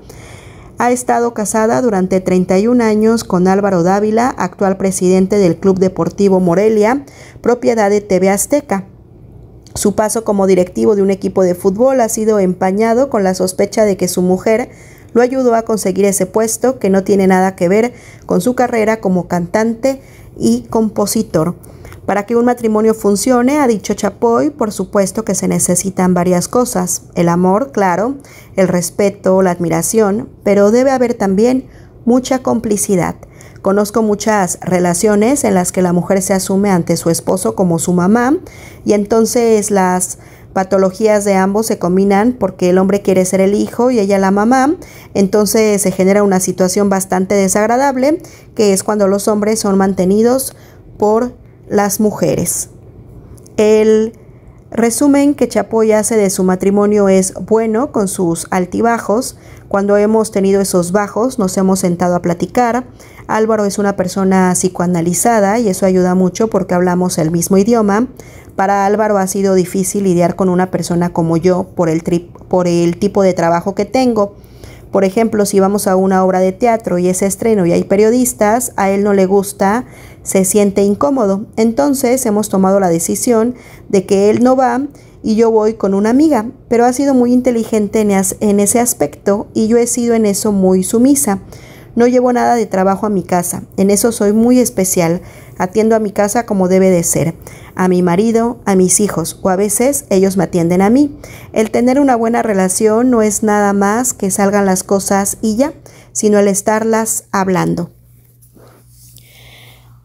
Speaker 1: Ha estado casada durante 31 años con Álvaro Dávila, actual presidente del Club Deportivo Morelia, propiedad de TV Azteca. Su paso como directivo de un equipo de fútbol ha sido empañado con la sospecha de que su mujer lo ayudó a conseguir ese puesto que no tiene nada que ver con su carrera como cantante y compositor. Para que un matrimonio funcione, ha dicho Chapoy, por supuesto que se necesitan varias cosas. El amor, claro, el respeto, la admiración, pero debe haber también mucha complicidad. Conozco muchas relaciones en las que la mujer se asume ante su esposo como su mamá y entonces las patologías de ambos se combinan porque el hombre quiere ser el hijo y ella la mamá, entonces se genera una situación bastante desagradable que es cuando los hombres son mantenidos por las mujeres. El resumen que Chapoy hace de su matrimonio es bueno con sus altibajos. Cuando hemos tenido esos bajos nos hemos sentado a platicar. Álvaro es una persona psicoanalizada y eso ayuda mucho porque hablamos el mismo idioma. Para Álvaro ha sido difícil lidiar con una persona como yo por el, tipo de trabajo que tengo. Por ejemplo, si vamos a una obra de teatro y es estreno y hay periodistas, a él no le gusta se siente incómodo. Entonces hemos tomado la decisión de que él no va y yo voy con una amiga, pero ha sido muy inteligente en, ese aspecto y yo he sido en eso muy sumisa. No llevo nada de trabajo a mi casa, en eso soy muy especial, atiendo a mi casa como debe de ser, a mi marido, a mis hijos o a veces ellos me atienden a mí. El tener una buena relación no es nada más que salgan las cosas y ya, sino el estarlas hablando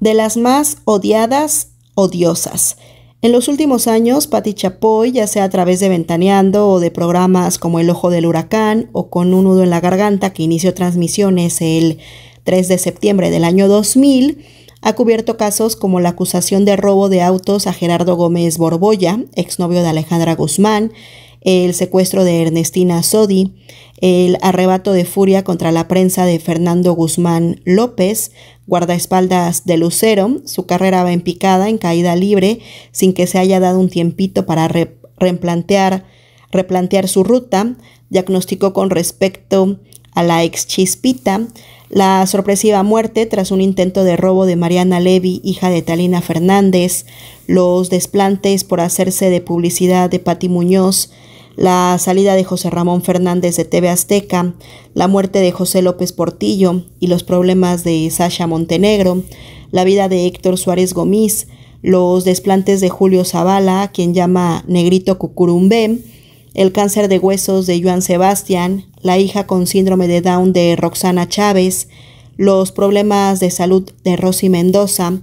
Speaker 1: de las más odiadas, odiosas. En los últimos años, Patti Chapoy, ya sea a través de Ventaneando o de programas como El Ojo del Huracán o Con un nudo en la garganta que inició transmisiones el 3 de septiembre del año 2000, ha cubierto casos como la acusación de robo de autos a Gerardo Gómez Borboya, exnovio de Alejandra Guzmán, el secuestro de Ernestina Sodi, el arrebato de furia contra la prensa de Fernando Guzmán López, Guardaespaldas de Lucero, su carrera va en picada, en caída libre, sin que se haya dado un tiempito para replantear, replantear su ruta, diagnosticó con respecto a la ex Chispita, la sorpresiva muerte tras un intento de robo de Mariana Levy, hija de Talina Fernández, los desplantes por hacerse de publicidad de Pati Muñoz, la salida de José Ramón Fernández de TV Azteca, la muerte de José López Portillo y los problemas de Sasha Montenegro, la vida de Héctor Suárez Gómez, los desplantes de Julio Zavala, quien llama Negrito Cucurumbé, el cáncer de huesos de Joan Sebastián, la hija con síndrome de Down de Roxana Chávez, los problemas de salud de Rosy Mendoza,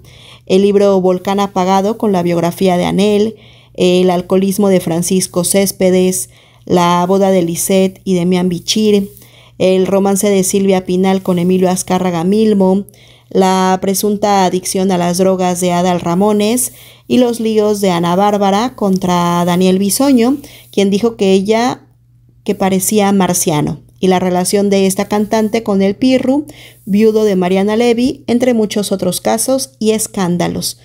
Speaker 1: el libro Volcán Apagado con la biografía de Anel, el alcoholismo de Francisco Céspedes, la boda de Lisette y Demian Bichir, el romance de Silvia Pinal con Emilio Azcárraga Milmo, la presunta adicción a las drogas de Adal Ramones y los líos de Ana Bárbara contra Daniel Bisoño, quien dijo que ella que parecía marciano, y la relación de esta cantante con el Pirru, viudo de Mariana Levy, entre muchos otros casos y escándalos.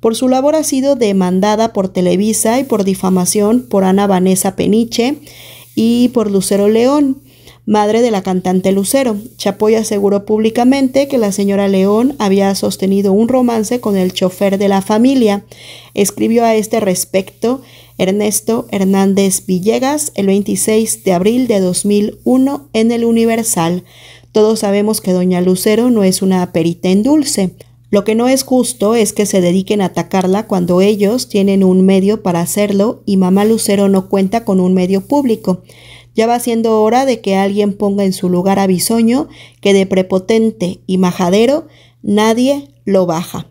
Speaker 1: Por su labor ha sido demandada por Televisa y por difamación por Ana Vanessa Peniche y por Lucero León, madre de la cantante Lucero. Chapoy aseguró públicamente que la señora León había sostenido un romance con el chofer de la familia. Escribió a este respecto Ernesto Hernández Villegas el 26 de abril de 2001 en el Universal. Todos sabemos que doña Lucero no es una perita en dulce. Lo que no es justo es que se dediquen a atacarla cuando ellos tienen un medio para hacerlo y mamá Lucero no cuenta con un medio público. Ya va siendo hora de que alguien ponga en su lugar a Bisoño, que de prepotente y majadero nadie lo baja.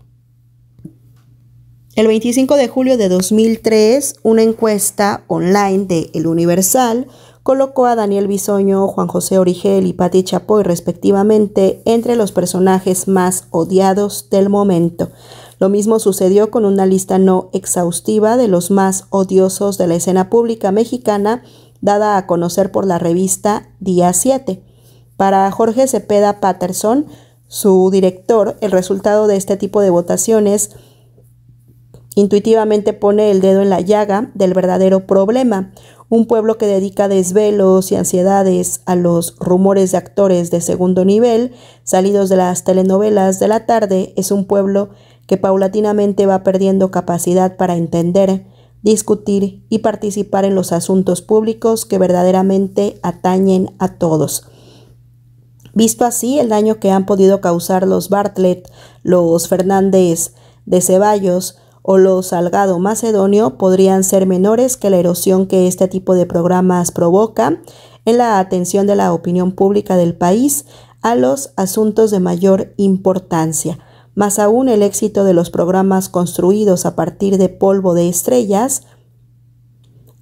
Speaker 1: El 25 de julio de 2003, una encuesta online de El Universal colocó a Daniel Bisoño, Juan José Origel y Patti Chapoy respectivamente entre los personajes más odiados del momento. Lo mismo sucedió con una lista no exhaustiva de los más odiosos de la escena pública mexicana dada a conocer por la revista Día 7. Para Jorge Cepeda Patterson, su director, el resultado de este tipo de votaciones intuitivamente pone el dedo en la llaga del verdadero problema, un pueblo que dedica desvelos y ansiedades a los rumores de actores de segundo nivel salidos de las telenovelas de la tarde, es un pueblo que paulatinamente va perdiendo capacidad para entender, discutir y participar en los asuntos públicos que verdaderamente atañen a todos. Visto así el daño que han podido causar los Bartlett, los Fernández de Ceballos, o lo salgado macedonio podrían ser menores que la erosión que este tipo de programas provoca en la atención de la opinión pública del país a los asuntos de mayor importancia. Más aún el éxito de los programas construidos a partir de polvo de estrellas,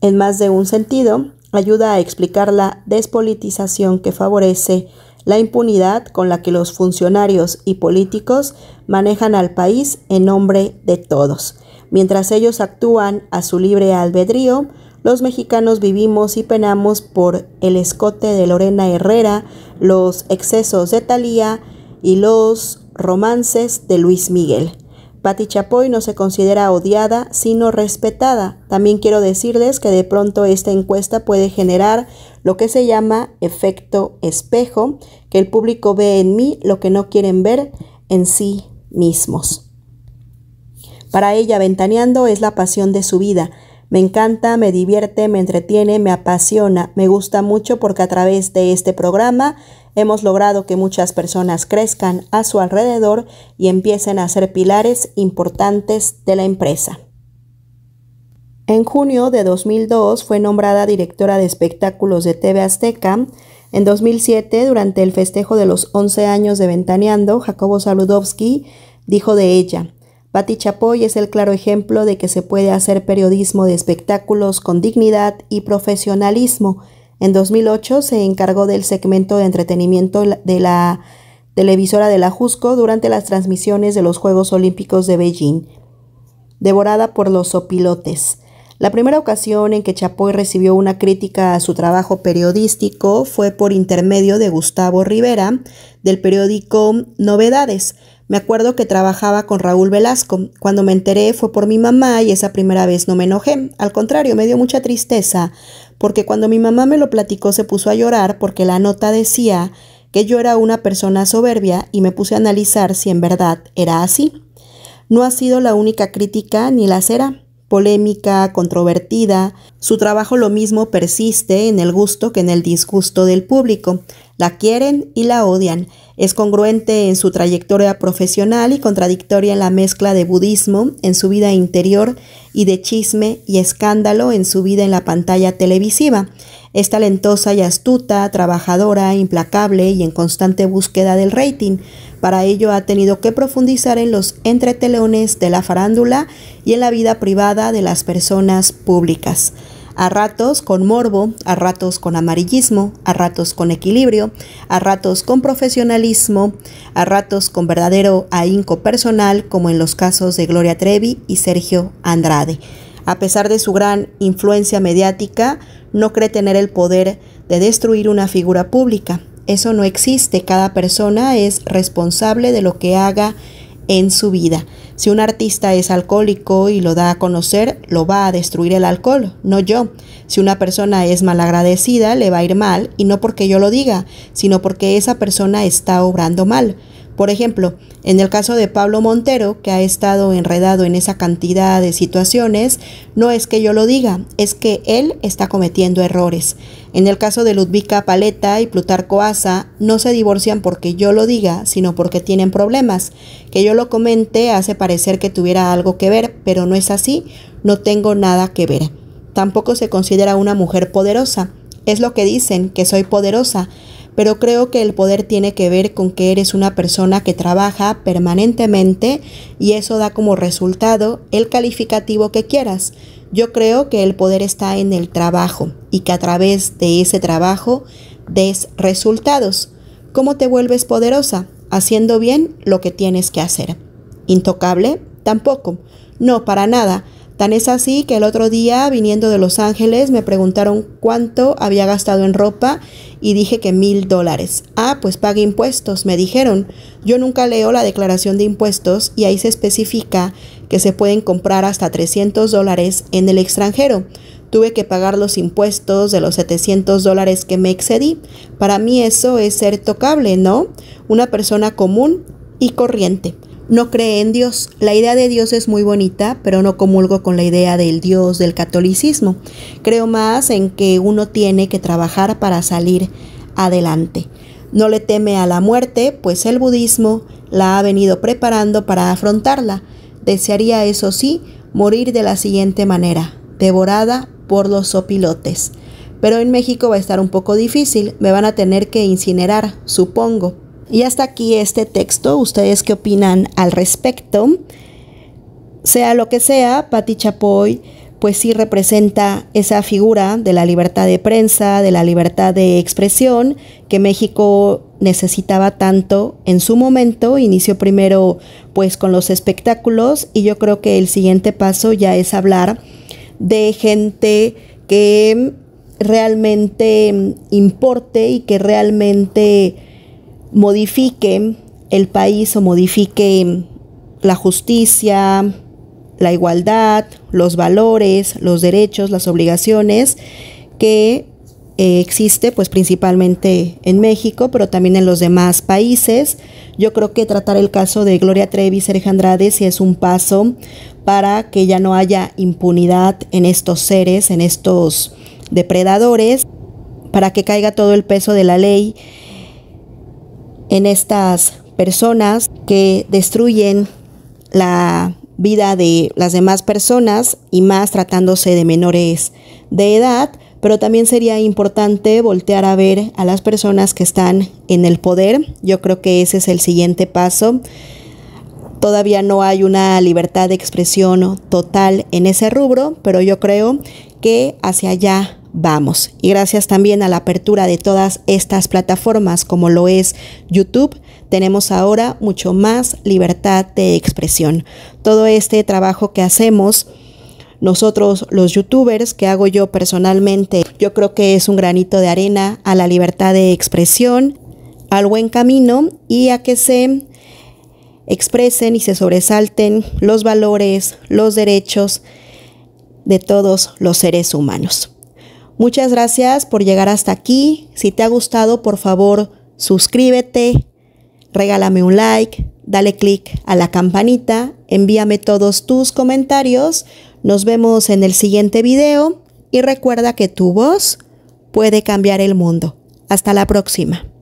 Speaker 1: en más de un sentido, ayuda a explicar la despolitización que favorece la impunidad con la que los funcionarios y políticos manejan al país en nombre de todos. Mientras ellos actúan a su libre albedrío, los mexicanos vivimos y penamos por el escote de Lorena Herrera, los excesos de Thalía y los romances de Luis Miguel. Pati Chapoy no se considera odiada, sino respetada. También quiero decirles que de pronto esta encuesta puede generar lo que se llama efecto espejo, que el público ve en mí lo que no quieren ver en sí mismos. Para ella, ventaneando es la pasión de su vida. Me encanta, me divierte, me entretiene, me apasiona, me gusta mucho porque a través de este programa hemos logrado que muchas personas crezcan a su alrededor y empiecen a ser pilares importantes de la empresa. En junio de 2002 fue nombrada directora de espectáculos de TV Azteca. En 2007, durante el festejo de los 11 años de Ventaneando, Jacobo Saludowski dijo de ella, Patti Chapoy es el claro ejemplo de que se puede hacer periodismo de espectáculos con dignidad y profesionalismo. En 2008 se encargó del segmento de entretenimiento de la televisora de la Jusco durante las transmisiones de los Juegos Olímpicos de Beijing. Devorada por los sopilotes. La primera ocasión en que Chapoy recibió una crítica a su trabajo periodístico fue por intermedio de Gustavo Rivera del periódico Novedades. Me acuerdo que trabajaba con Raúl Velasco. Cuando me enteré fue por mi mamá y esa primera vez no me enojé. Al contrario, me dio mucha tristeza, porque cuando mi mamá me lo platicó se puso a llorar porque la nota decía que yo era una persona soberbia y me puse a analizar si en verdad era así. No ha sido la única crítica ni la será polémica, controvertida, su trabajo lo mismo persiste en el gusto que en el disgusto del público. La quieren y la odian. Es congruente en su trayectoria profesional y contradictoria en la mezcla de budismo en su vida interior y de chisme y escándalo en su vida en la pantalla televisiva. Es talentosa y astuta, trabajadora, implacable y en constante búsqueda del rating. Para ello ha tenido que profundizar en los entreteleones de la farándula y en la vida privada de las personas públicas a ratos con morbo, a ratos con amarillismo, a ratos con equilibrio, a ratos con profesionalismo, a ratos con verdadero ahínco personal, como en los casos de Gloria Trevi y Sergio Andrade. A pesar de su gran influencia mediática, no cree tener el poder de destruir una figura pública. Eso no existe. Cada persona es responsable de lo que haga en su vida. Si un artista es alcohólico y lo da a conocer, lo va a destruir el alcohol, no yo. Si una persona es malagradecida, le va a ir mal, y no porque yo lo diga, sino porque esa persona está obrando mal. Por ejemplo, en el caso de Pablo Montero, que ha estado enredado en esa cantidad de situaciones, no es que yo lo diga, es que él está cometiendo errores. En el caso de Ludvika Paleta y Plutarco Asa, no se divorcian porque yo lo diga, sino porque tienen problemas. Que yo lo comente hace parecer que tuviera algo que ver, pero no es así, no tengo nada que ver. Tampoco se considera una mujer poderosa. Es lo que dicen, que soy poderosa pero creo que el poder tiene que ver con que eres una persona que trabaja permanentemente y eso da como resultado el calificativo que quieras. Yo creo que el poder está en el trabajo y que a través de ese trabajo des resultados. ¿Cómo te vuelves poderosa? Haciendo bien lo que tienes que hacer. Intocable, tampoco. No, para nada. Tan es así que el otro día, viniendo de Los Ángeles, me preguntaron cuánto había gastado en ropa y dije que mil dólares. Ah, pues pague impuestos, me dijeron. Yo nunca leo la declaración de impuestos y ahí se especifica que se pueden comprar hasta 300 dólares en el extranjero. Tuve que pagar los impuestos de los 700 dólares que me excedí. Para mí eso es ser tocable, ¿no? Una persona común y corriente no cree en Dios. La idea de Dios es muy bonita, pero no comulgo con la idea del Dios del catolicismo. Creo más en que uno tiene que trabajar para salir adelante. No le teme a la muerte, pues el budismo la ha venido preparando para afrontarla. Desearía, eso sí, morir de la siguiente manera, devorada por los opilotes. Pero en México va a estar un poco difícil, me van a tener que incinerar, supongo. Y hasta aquí este texto. ¿Ustedes qué opinan al respecto? Sea lo que sea, Patti Chapoy pues sí representa esa figura de la libertad de prensa, de la libertad de expresión que México necesitaba tanto en su momento. Inició primero pues con los espectáculos y yo creo que el siguiente paso ya es hablar de gente que realmente importe y que realmente modifique el país o modifique la justicia, la igualdad, los valores, los derechos, las obligaciones que eh, existe pues principalmente en México, pero también en los demás países. Yo creo que tratar el caso de Gloria Trevi, Sergio Andrade, sí es un paso para que ya no haya impunidad en estos seres, en estos depredadores, para que caiga todo el peso de la ley en estas personas que destruyen la vida de las demás personas y más tratándose de menores de edad, pero también sería importante voltear a ver a las personas que están en el poder. Yo creo que ese es el siguiente paso. Todavía no hay una libertad de expresión total en ese rubro, pero yo creo que hacia allá vamos. Y gracias también a la apertura de todas estas plataformas como lo es YouTube, tenemos ahora mucho más libertad de expresión. Todo este trabajo que hacemos nosotros los youtubers, que hago yo personalmente, yo creo que es un granito de arena a la libertad de expresión, al buen camino y a que se expresen y se sobresalten los valores, los derechos de todos los seres humanos. Muchas gracias por llegar hasta aquí. Si te ha gustado, por favor, suscríbete, regálame un like, dale click a la campanita, envíame todos tus comentarios. Nos vemos en el siguiente video y recuerda que tu voz puede cambiar el mundo. Hasta la próxima.